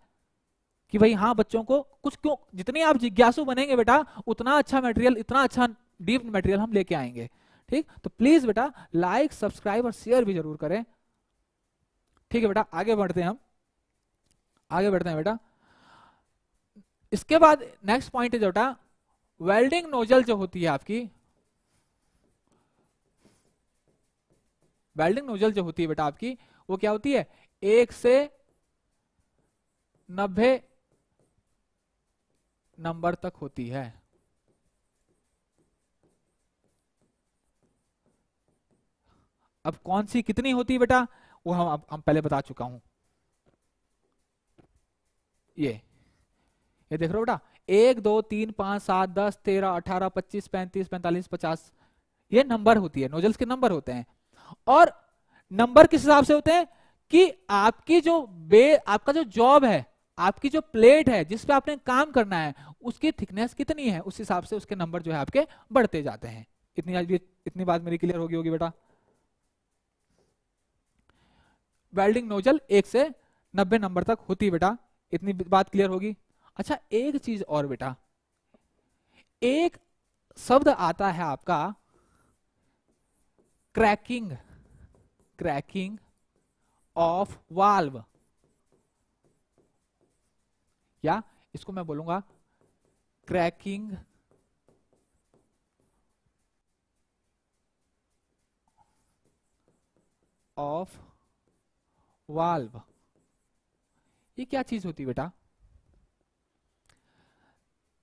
कि भाई हाँ बच्चों को कुछ क्यों जितने आप जिज्ञासु बनेंगे बेटा उतना अच्छा मटेरियल इतना अच्छा डीप मटेरियल हम लेके आएंगे ठीक तो प्लीज बेटा लाइक सब्सक्राइब और शेयर भी जरूर करें ठीक है बेटा आगे बढ़ते हैं हम आगे बढ़ते हैं बेटा इसके बाद नेक्स्ट पॉइंट है बेटा वेल्डिंग नोजल जो होती है आपकी वेल्डिंग नोजल जो होती है बेटा आपकी वो क्या होती है एक से नब्बे नंबर तक होती है अब कौन सी कितनी होती है बेटा वो हम हम पहले बता चुका हूं ये ये देख रहे हो बेटा एक दो तीन पांच सात दस तेरह अठारह पच्चीस पैंतीस पैंतालीस पचास ये नंबर होती है नोजल्स के नंबर होते हैं और नंबर किस हिसाब से होते हैं कि आपकी जो बे आपका जो जॉब है आपकी जो प्लेट है जिस पे आपने काम करना है उसकी थिकनेस कितनी है उस हिसाब से उसके नंबर जो है आपके बढ़ते जाते हैं इतनी आज भी इतनी बात मेरी क्लियर होगी होगी बेटा वेल्डिंग नोजल एक से नब्बे नंबर तक होती बेटा इतनी बात क्लियर होगी अच्छा एक चीज और बेटा एक शब्द आता है आपका क्रैकिंग क्रैकिंग ऑफ वाल्व या इसको मैं बोलूंगा क्रैकिंग ऑफ वाल्व ये क्या चीज होती बेटा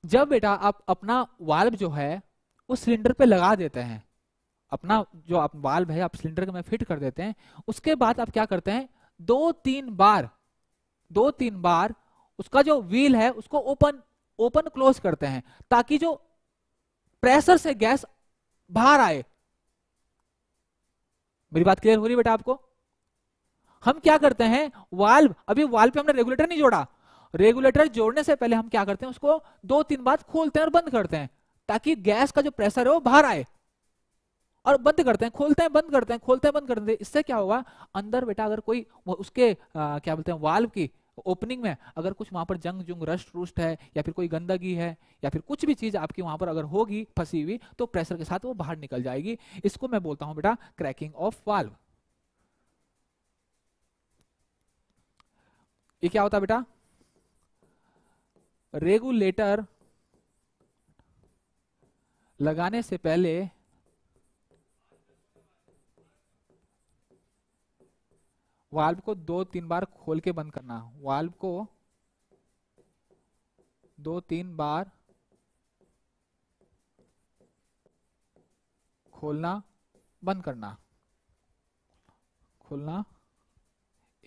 जब बेटा आप अपना वाल्व जो है उस सिलेंडर पे लगा देते हैं अपना जो आप वाल्व है आप सिलेंडर में फिट कर देते हैं उसके बाद आप क्या करते हैं दो तीन बार दो तीन बार उसका जो व्हील है उसको ओपन ओपन क्लोज करते हैं ताकि जो प्रेशर से गैस बाहर आए मेरी बात क्लियर हो रही है बेटा आपको हम क्या करते हैं वाल्व अभी वाल्व पे हमने रेगुलेटर नहीं जोड़ा रेगुलेटर जोड़ने से पहले हम क्या करते हैं उसको दो तीन बार खोलते हैं और बंद करते हैं ताकि गैस का जो प्रेशर है वो बाहर आए और बंद करते हैं खोलते हैं बंद करते हैं खोलते हैं बंद करते हैं इससे क्या होगा अंदर बेटा अगर कोई उसके आ, क्या बोलते हैं वाल्व की ओपनिंग में अगर कुछ वहां पर जंग जुंग रस्ट रुस्ट है या फिर कोई गंदगी है या फिर कुछ भी चीज आपकी वहां पर अगर होगी फंसी हुई तो प्रेशर के साथ वो बाहर निकल जाएगी इसको मैं बोलता हूं बेटा क्रैकिंग ऑफ वाल्व ये क्या होता बेटा रेगुलेटर लगाने से पहले वाल्व को दो तीन बार खोल के बंद करना वाल्व को दो तीन बार खोलना बंद करना खोलना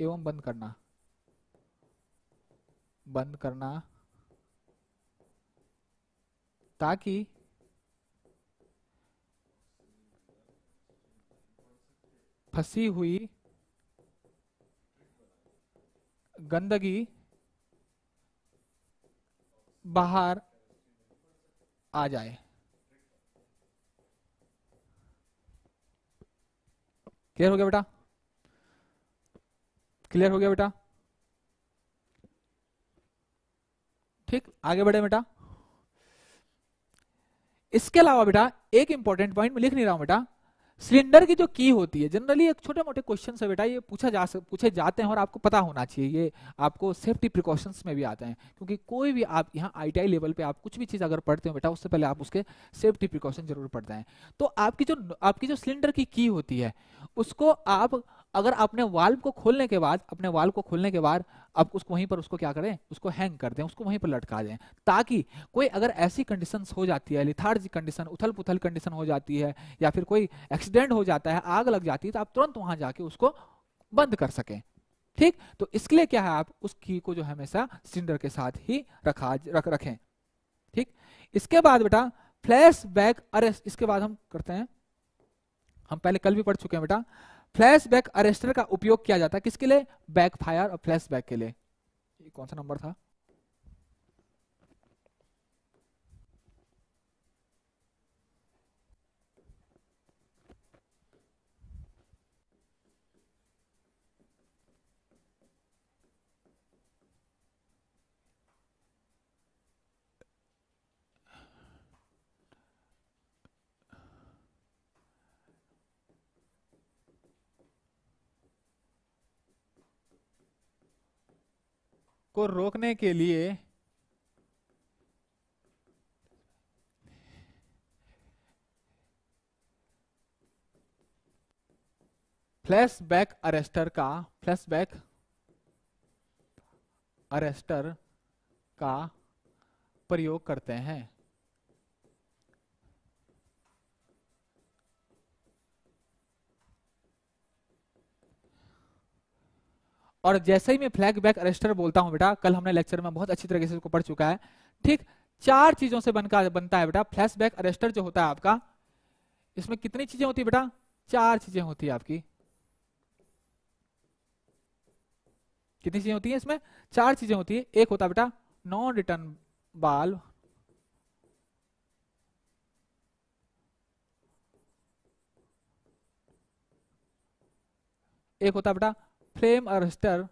एवं बंद करना बंद करना ताकि फंसी हुई गंदगी बाहर आ जाए क्लियर हो गया बेटा क्लियर हो गया बेटा ठीक आगे बढ़े बेटा इसके अलावा बेटा एक इंपॉर्टेंट पॉइंट मैं लिख नहीं रहा हूं बेटा सिलेंडर की जो की होती है जनरली एक छोटे मोटे क्वेश्चन है बेटा ये पूछा जा पूछे जाते हैं और आपको पता होना चाहिए ये आपको सेफ्टी प्रिकॉशंस में भी आते हैं क्योंकि कोई भी आप यहाँ आई लेवल पे आप कुछ भी चीज़ अगर पढ़ते हो बेटा उससे पहले आप उसके सेफ्टी प्रिकॉशन जरूर पढ़ते हैं तो आपकी जो आपकी जो सिलेंडर की की होती है उसको आप अगर आपने वाल्व को खोलने के बाद अपने वाल्व को खोलने के बाद आप उसको वहीं पर उसको क्या करें उसको हैंग कर दें उसको वहीं पर लटका दें ताकि कोई अगर ऐसी कंडीशन हो जाती है लिथार्जी कंडीशन उथल पुथल कंडीशन हो जाती है या फिर कोई एक्सीडेंट हो जाता है आग लग जाती है तो आप तुरंत वहां जाके उसको बंद कर सकें ठीक तो इसके लिए क्या है आप उस की को जो हमेशा सिलेंडर के साथ ही रखा रख रखें ठीक इसके बाद बेटा फ्लैश बैक अरेस्ट इसके बाद हम करते हैं हम पहले कल भी पढ़ चुके हैं बेटा फ्लैशबैक अरेस्टर का उपयोग किया जाता है किसके लिए बैकफायर और फ्लैशबैक के लिए ये कौन सा नंबर था को रोकने के लिए फ्लैशबैक अरेस्टर का फ्लैशबैक अरेस्टर का प्रयोग करते हैं और जैसे ही मैं फ्लैग बैक अरेस्टर बोलता हूँ बेटा कल हमने लेक्चर में बहुत अच्छी तरीके से इसको पढ़ चुका है ठीक चार चीजों से बनकर बनता है बेटा फ्लैश बैक अरेस्टर जो होता है आपका इसमें कितनी चीजें होती है बेटा चार चीजें होती है आपकी कितनी चीजें होती है इसमें चार चीजें होती है एक होता है बेटा नॉन रिटर्न बाल एक होता बेटा a अर्स्टर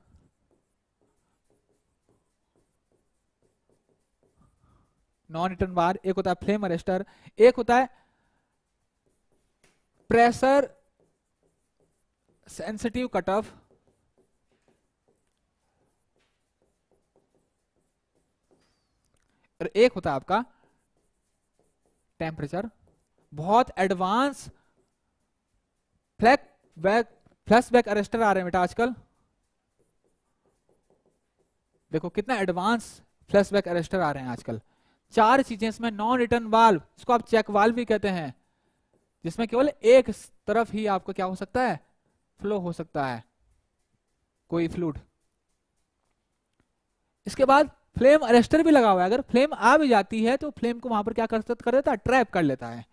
नॉन रिटर्न बार एक होता है फ्लेम अरेस्टर एक होता है प्रेशर सेंसिटिव कट ऑफ और एक होता है आपका टेम्परेचर बहुत advance flash back flash back arrester आ रहे हैं बेटा आजकल देखो कितना एडवांस फ्लैश बैक अरेस्टर आ रहे हैं आजकल चार चीजें इसमें नॉन रिटर्न वाल्व इसको आप चेक वाल्व भी कहते हैं जिसमें केवल एक तरफ ही आपको क्या हो सकता है फ्लो हो सकता है कोई फ्लूड इसके बाद फ्लेम अरेस्टर भी लगा हुआ है अगर फ्लेम आ भी जाती है तो फ्लेम को वहां पर क्या कर, कर देता है ट्रैप कर लेता है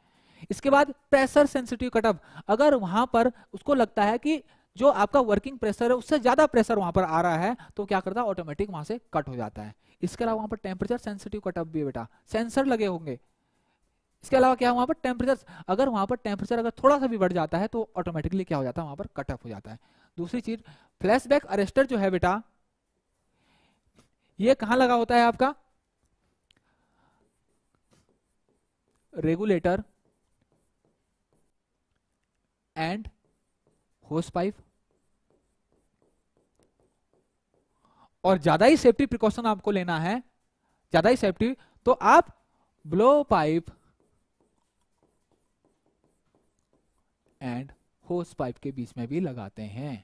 इसके बाद प्रेशर सेंसिटिव कटअप अगर वहां पर उसको लगता है कि जो आपका वर्किंग प्रेशर है उससे ज्यादा प्रेशर वहां पर आ रहा है तो क्या करता है ऑटोमेटिक वहां से कट हो जाता है इसके अलावा वहां पर टेम्परेचर सेंसिटिव कटअप भी बेटा सेंसर लगे होंगे इसके अलावा क्या वहां पर टेम्परेचर अगर वहां पर टेम्परेचर अगर थोड़ा सा भी बढ़ जाता है तो ऑटोमेटिकली क्या हो जाता है वहां पर कटअप हो जाता है दूसरी चीज फ्लैशबैक अरेस्टर जो है बेटा ये कहां लगा होता है आपका रेगुलेटर एंड होस पाइप और ज्यादा ही सेफ्टी प्रिकॉशन आपको लेना है ज्यादा ही सेफ्टी तो आप blow pipe and hose pipe के बीच में भी लगाते हैं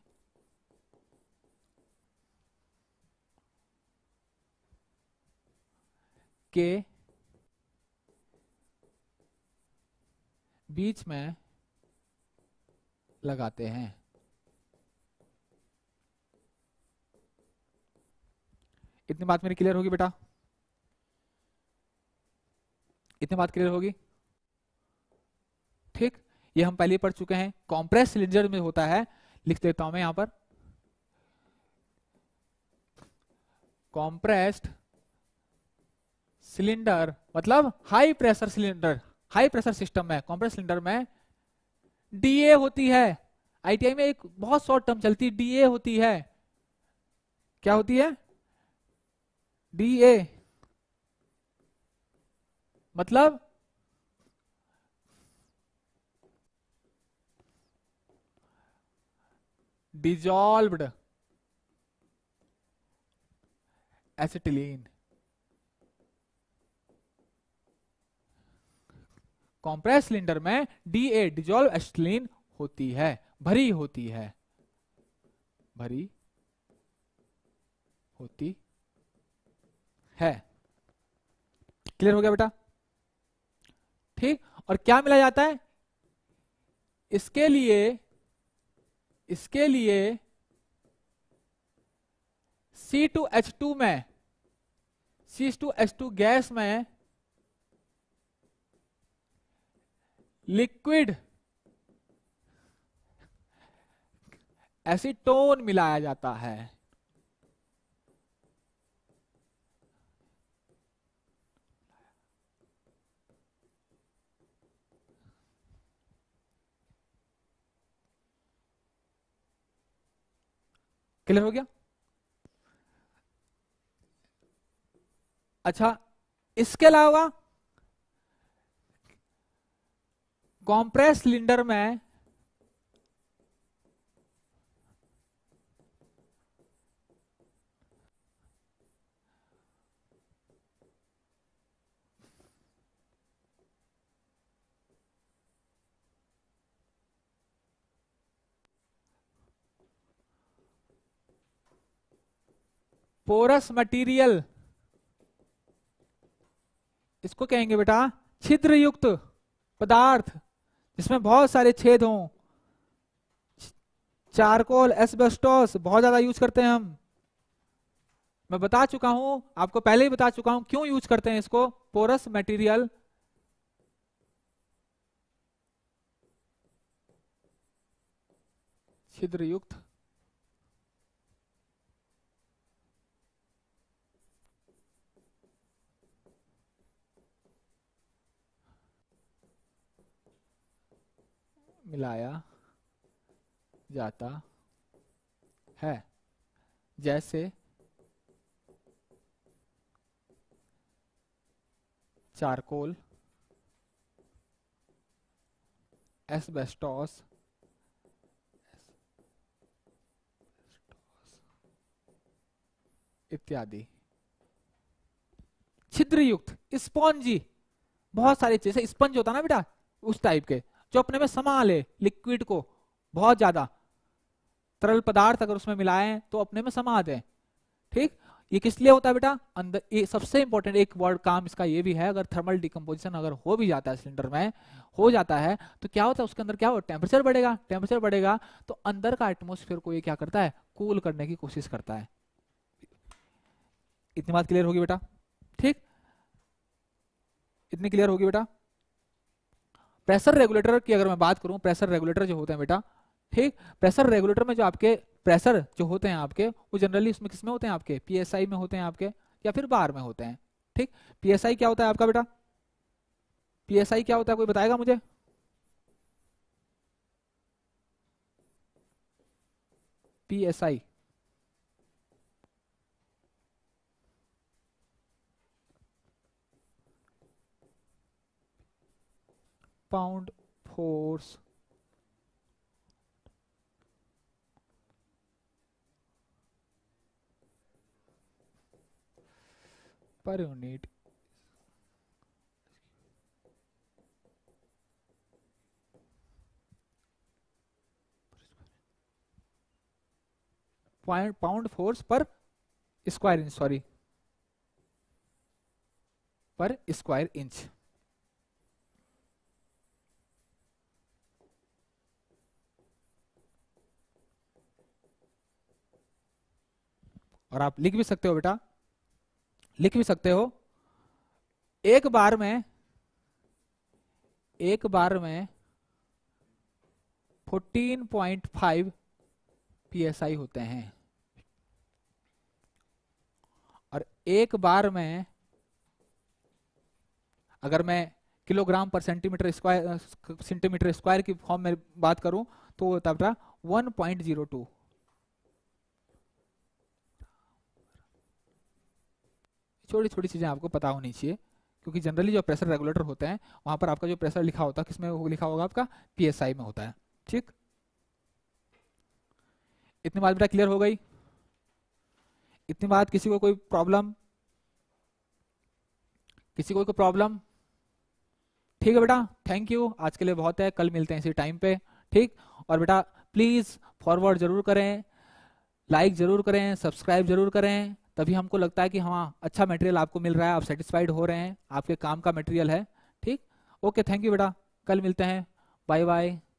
के बीच में लगाते हैं इतनी बात मेरी क्लियर होगी बेटा इतनी बात क्लियर होगी ठीक ये हम पहले पढ़ चुके हैं कॉम्प्रेस सिलेंडर में होता है लिख देता हूं मैं यहां पर कॉम्प्रेस्ड सिलेंडर मतलब high pressure cylinder high pressure system में कॉम्प्रेस सिलेंडर में डीए होती है आईटीआई में एक बहुत शॉर्ट टर्म चलती है डीए होती है क्या होती है डीए मतलब डिजॉल्व्ड एसिटिलीन कॉम्प्रेस सिलेंडर में डी ए डिजोल्व एस्टलीन होती है भरी होती है भरी होती है क्लियर हो गया बेटा ठीक और क्या मिला जाता है इसके लिए इसके लिए C2H2 में C2H2 गैस में लिक्विड एसीटोन मिलाया जाता है क्लियर हो गया अच्छा इसके अलावा कॉम्प्रेस सिलेंडर में पोरस मटेरियल इसको कहेंगे बेटा छिद्र युक्त पदार्थ जिसमें बहुत सारे छेद हों चारकोल एसबेस्टोस बहुत ज्यादा यूज करते हैं हम मैं बता चुका हूं आपको पहले ही बता चुका हूं क्यों यूज करते हैं इसको पोरस मटेरियल छिद्रयुक्त मिलाया जाता है जैसे चारकोल एसबेस्टॉस इत्यादि छिद्र युक्त स्पॉन्जी बहुत सारी चीजें स्पंज होता ना बेटा उस टाइप के जो अपने में समा ले लिक्विड को बहुत ज्यादा तरल पदार्थ अगर उसमें मिलाए तो अपने में समा दे ठीक ये किस लिए होता है बेटा अंदर ये सबसे इंपॉर्टेंट एक वर्ड काम इसका ये भी है अगर थर्मल डिकम्पोजिशन अगर हो भी जाता है सिलेंडर में हो जाता है तो क्या होता है उसके अंदर क्या होता है टेम्परेचर बढ़ेगा टेम्परेचर बढ़ेगा तो अंदर का एटमोस्फेयर को ये क्या करता है कूल करने की कोशिश करता है इतनी बात क्लियर होगी बेटा ठीक इतनी क्लियर होगी बेटा प्रेशर रेगुलेटर की अगर मैं बात करूं प्रेशर रेगुलेटर जो होते हैं बेटा ठीक प्रेशर रेगुलेटर में जो आपके प्रेशर जो होते हैं आपके वो जनरली उसमें किसमें होते हैं आपके पीएसआई में होते हैं आपके या फिर बार में होते हैं ठीक पीएसआई क्या होता है आपका बेटा पीएसआई क्या होता है कोई बताएगा मुझे PSI compound force per unit pound force per square inch sorry per square inch और आप लिख भी सकते हो बेटा लिख भी सकते हो एक बार में एक बार में 14.5 पीएसआई होते हैं और एक बार में अगर मैं किलोग्राम पर सेंटीमीटर स्क्वायर सेंटीमीटर स्क्वायर की फॉर्म में बात करूं तो होता बेटा 1.02 छोटी छोटी चीज़ें आपको पता होनी चाहिए क्योंकि जनरली जो प्रेशर रेगुलेटर होते हैं वहाँ पर आपका जो प्रेशर लिखा होता है किसमें लिखा होगा आपका पी में होता है ठीक इतनी बात बेटा क्लियर हो गई इतनी बात किसी को कोई प्रॉब्लम किसी को कोई प्रॉब्लम ठीक है बेटा थैंक यू आज के लिए बहुत है कल मिलते हैं इसी टाइम पे ठीक और बेटा प्लीज़ फॉरवर्ड जरूर करें लाइक जरूर करें सब्सक्राइब जरूर करें तभी हमको लगता है कि हाँ अच्छा मटेरियल आपको मिल रहा है आप सेटिस्फाइड हो रहे हैं आपके काम का मटेरियल है ठीक ओके थैंक यू बेटा कल मिलते हैं बाय बाय